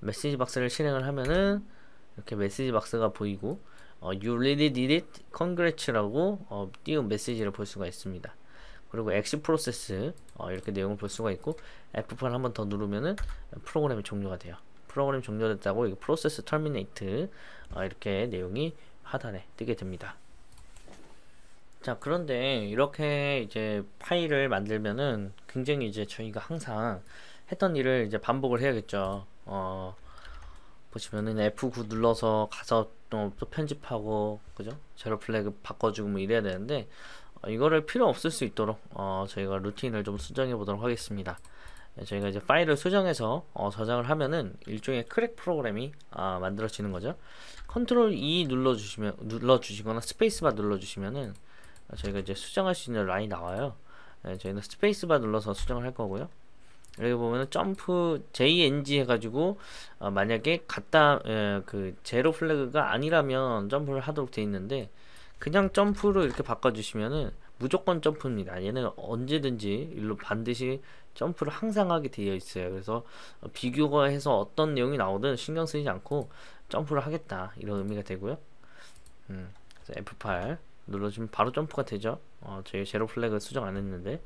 메시지 박스를 실행을 하면은 이렇게 메시지 박스가 보이고 어, You really did it, c o n g r a t u 라고 어, 띄운 메시지를 볼 수가 있습니다. 그리고 엑시 프로세스 어, 이렇게 내용을 볼 수가 있고 F8 한번 더 누르면은 프로그램이 종료가 돼요. 프로그램 종료됐다고 이 프로세스 터미네이트 어, 이렇게 내용이 하단에 뜨게 됩니다. 자 그런데 이렇게 이제 파일을 만들면은 굉장히 이제 저희가 항상 했던 일을 이제 반복을 해야겠죠. 어, 보시면은 F9 눌러서 가서 또, 또 편집하고 그죠? 제로 플래그 바꿔주고 뭐 이래야 되는데 어, 이거를 필요 없을 수 있도록 어, 저희가 루틴을 좀 수정해 보도록 하겠습니다. 네, 저희가 이제 파일을 수정해서 어, 저장을 하면은 일종의 크랙 프로그램이 아, 만들어지는 거죠. 컨트롤 E 눌러주시면 눌러주시거나 스페이스바 눌러주시면은 어, 저희가 이제 수정할 수 있는 라인이 나와요. 네, 저희는 스페이스바 눌러서 수정을 할 거고요. 여기 보면은 점프 JNG 해가지고 어, 만약에 갖다 에, 예, 그 제로 플래그가 아니라면 점프를 하도록 돼 있는데 그냥 점프로 이렇게 바꿔주시면은 무조건 점프입니다. 얘는 언제든지 일로 반드시 점프를 항상 하게 되어 있어요. 그래서 비교가 해서 어떤 내용이 나오든 신경 쓰지 않고 점프를 하겠다 이런 의미가 되고요. 음, F8 눌러주면 바로 점프가 되죠. 어, 저희 제로 플래그 수정 안 했는데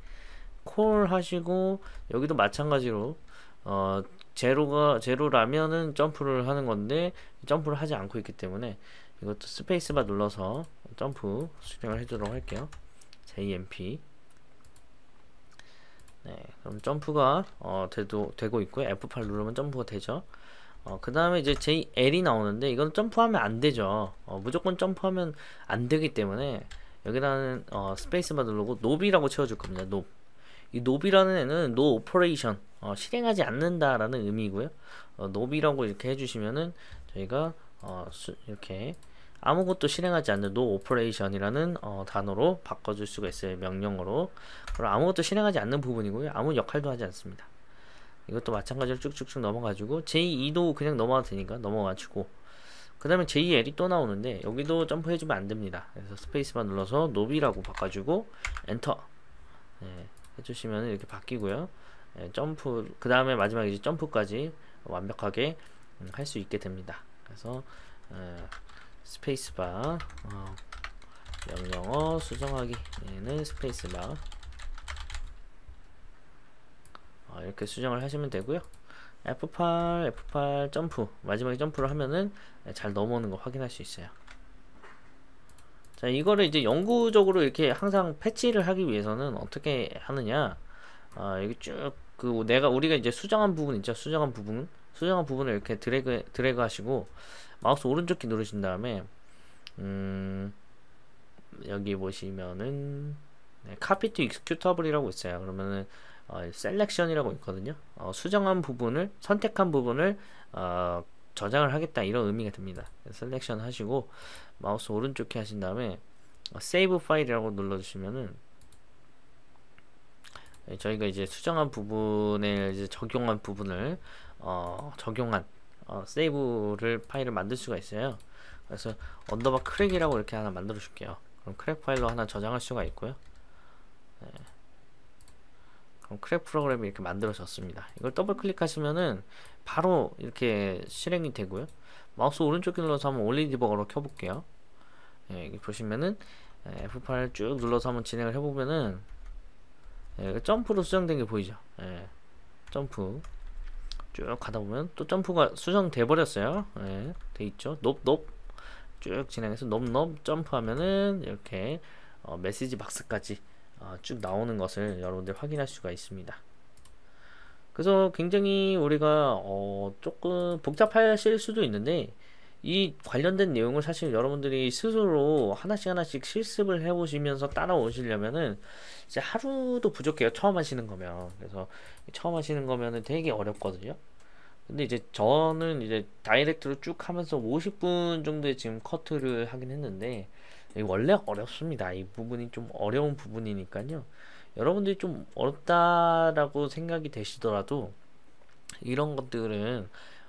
콜 하시고 여기도 마찬가지로 어, 제로가 제로라면은 점프를 하는 건데 점프를 하지 않고 있기 때문에 이것도 스페이스바 눌러서 점프 수정을 해주도록 할게요. JMP 네, 그럼 점프가 어, 되도, 되고 있고요. F8 누르면 점프가 되죠. 어, 그 다음에 이제 JL이 나오는데 이건 점프하면 안 되죠. 어, 무조건 점프하면 안 되기 때문에 여기다는 어, 스페이스바 누르고 노비라고 채워줄 겁니다. 노. 이 노비라는 애는 노 오퍼레이션 어, 실행하지 않는다라는 의미고요. 어, 노비라고 이렇게 해주시면은 저희가 어, 수, 이렇게 아무것도 실행하지 않는 no operation이라는 어, 단어로 바꿔줄 수가 있어요. 명령어로. 그럼 아무것도 실행하지 않는 부분이고요. 아무 역할도 하지 않습니다. 이것도 마찬가지로 쭉쭉쭉 넘어가지고 j2도 그냥 넘어가도 되니까 넘어가지고 그 다음에 JL이 또 나오는데 여기도 점프해주면 안됩니다 그래서 스페이스만 눌러서 노비라고 바꿔주고 엔터 예, 해주시면 이렇게 바뀌고요 예, 점프 그 다음에 마지막에 이제 점프까지 완벽하게 음, 할수 있게 됩니다 그래서 예, 스페이스바 어, 명령어 수정하기 얘는 스페이스바 어, 이렇게 수정을 하시면 되고요 F8, F8 점프 마지막에 점프를 하면은 잘 넘어오는 거 확인할 수 있어요 자 이거를 이제 영구적으로 이렇게 항상 패치를 하기 위해서는 어떻게 하느냐 아 어, 여기 쭉 그 내가 우리가 이제 수정한 부분 있죠 수정한 부분 수정한 부분을 이렇게 드래그 드래그 하시고 마우스 오른쪽 키 누르신 다음에 음, 여기 보시면은 네, copy to e x 이라고 있어요. 그러면은 어, s e l 이라고 있거든요. 어, 수정한 부분을 선택한 부분을 어, 저장을 하겠다 이런 의미가 듭니다. 셀렉션 하시고 마우스 오른쪽 키 하신 다음에 어, save 이라고 눌러주시면은 네, 저희가 이제 수정한 부분에 이제 적용한 부분을 어, 적용한 어, 세이브를 파일을 만들 수가 있어요 그래서 언더바 크랙이라고 이렇게 하나 만들어 줄게요 그럼 크랙 파일로 하나 저장할 수가 있고요 네. 그럼 크랙 프로그램이 이렇게 만들어졌습니다 이걸 더블 클릭하시면은 바로 이렇게 실행이 되고요 마우스 오른쪽 키 눌러서 한번 올리 디버거로 켜볼게요 예, 여기 보시면은 F8을 쭉 눌러서 한번 진행을 해보면은 예, 점프로 수정된 게 보이죠 예, 점프 쭉 가다 보면 또 점프가 수정돼 버렸어요. 네, 예, 돼 있죠. 높높 쭉 진행해서 높높 점프하면은 이렇게 어, 메시지 박스까지 어, 쭉 나오는 것을 여러분들 확인할 수가 있습니다. 그래서 굉장히 우리가 어, 조금 복잡하실 수도 있는데 이 관련된 내용을 사실 여러분들이 스스로 하나씩 하나씩 실습을 해보시면서 따라오시려면은 이제 하루도 부족해요. 처음 하시는 거면. 그래서 처음 하시는 거면은 되게 어렵거든요. 근데 이제 저는 이제 다이렉트로 쭉 하면서 50분 정도에 지금 커트를 하긴 했는데 원래 어렵습니다. 이 부분이 좀 어려운 부분이니까요. 여러분들이 좀 어렵다라고 생각이 되시더라도 이런 것들은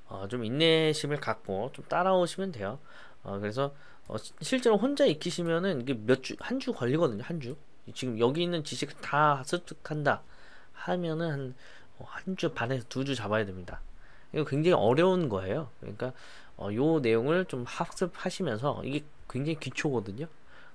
어, 좀 인내심을 갖고 좀 따라오시면 돼요. 어, 그래서 어, 실제로 혼자 익히시면은 이게 몇 주, 한 주 걸리거든요. 한 주. 지금 여기 있는 지식 다 습득한다 하면은 한, 어, 한주 반에서 두 주 잡아야 됩니다. 이거 굉장히 어려운 거예요. 그러니까 어, 요 내용을 좀 학습하시면서 이게 굉장히 기초거든요.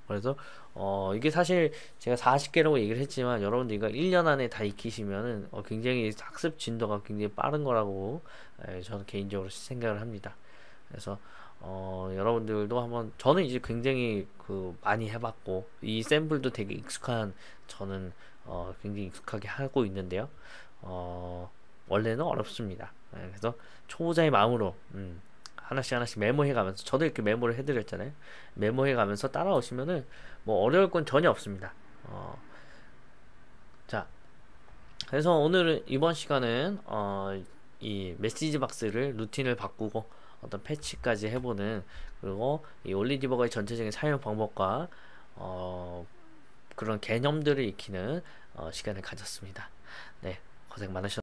그래서 어 이게 사실 제가 40개라고 얘기를 했지만 여러분들 이거 1년 안에 다 익히시면은 어 굉장히 학습 진도가 굉장히 빠른 거라고 예, 저는 개인적으로 생각을 합니다. 그래서 어, 여러분들도 한번 저는 이제 굉장히 그 많이 해봤고 이 샘플도 되게 익숙한 저는 어, 굉장히 익숙하게 하고 있는데요. 어, 원래는 어렵습니다. 예, 그래서 초보자의 마음으로 음, 하나씩 하나씩 메모해 가면서 저도 이렇게 메모를 해드렸잖아요. 메모해 가면서 따라오시면은 뭐 어려울 건 전혀 없습니다. 어, 자, 그래서 오늘은 이번 시간은 어. 이 메시지 박스를 루틴을 바꾸고 어떤 패치까지 해보는 그리고 이 올리디버거의 전체적인 사용 방법과 어, 그런 개념들을 익히는 어, 시간을 가졌습니다. 네, 고생 많으셨습니다.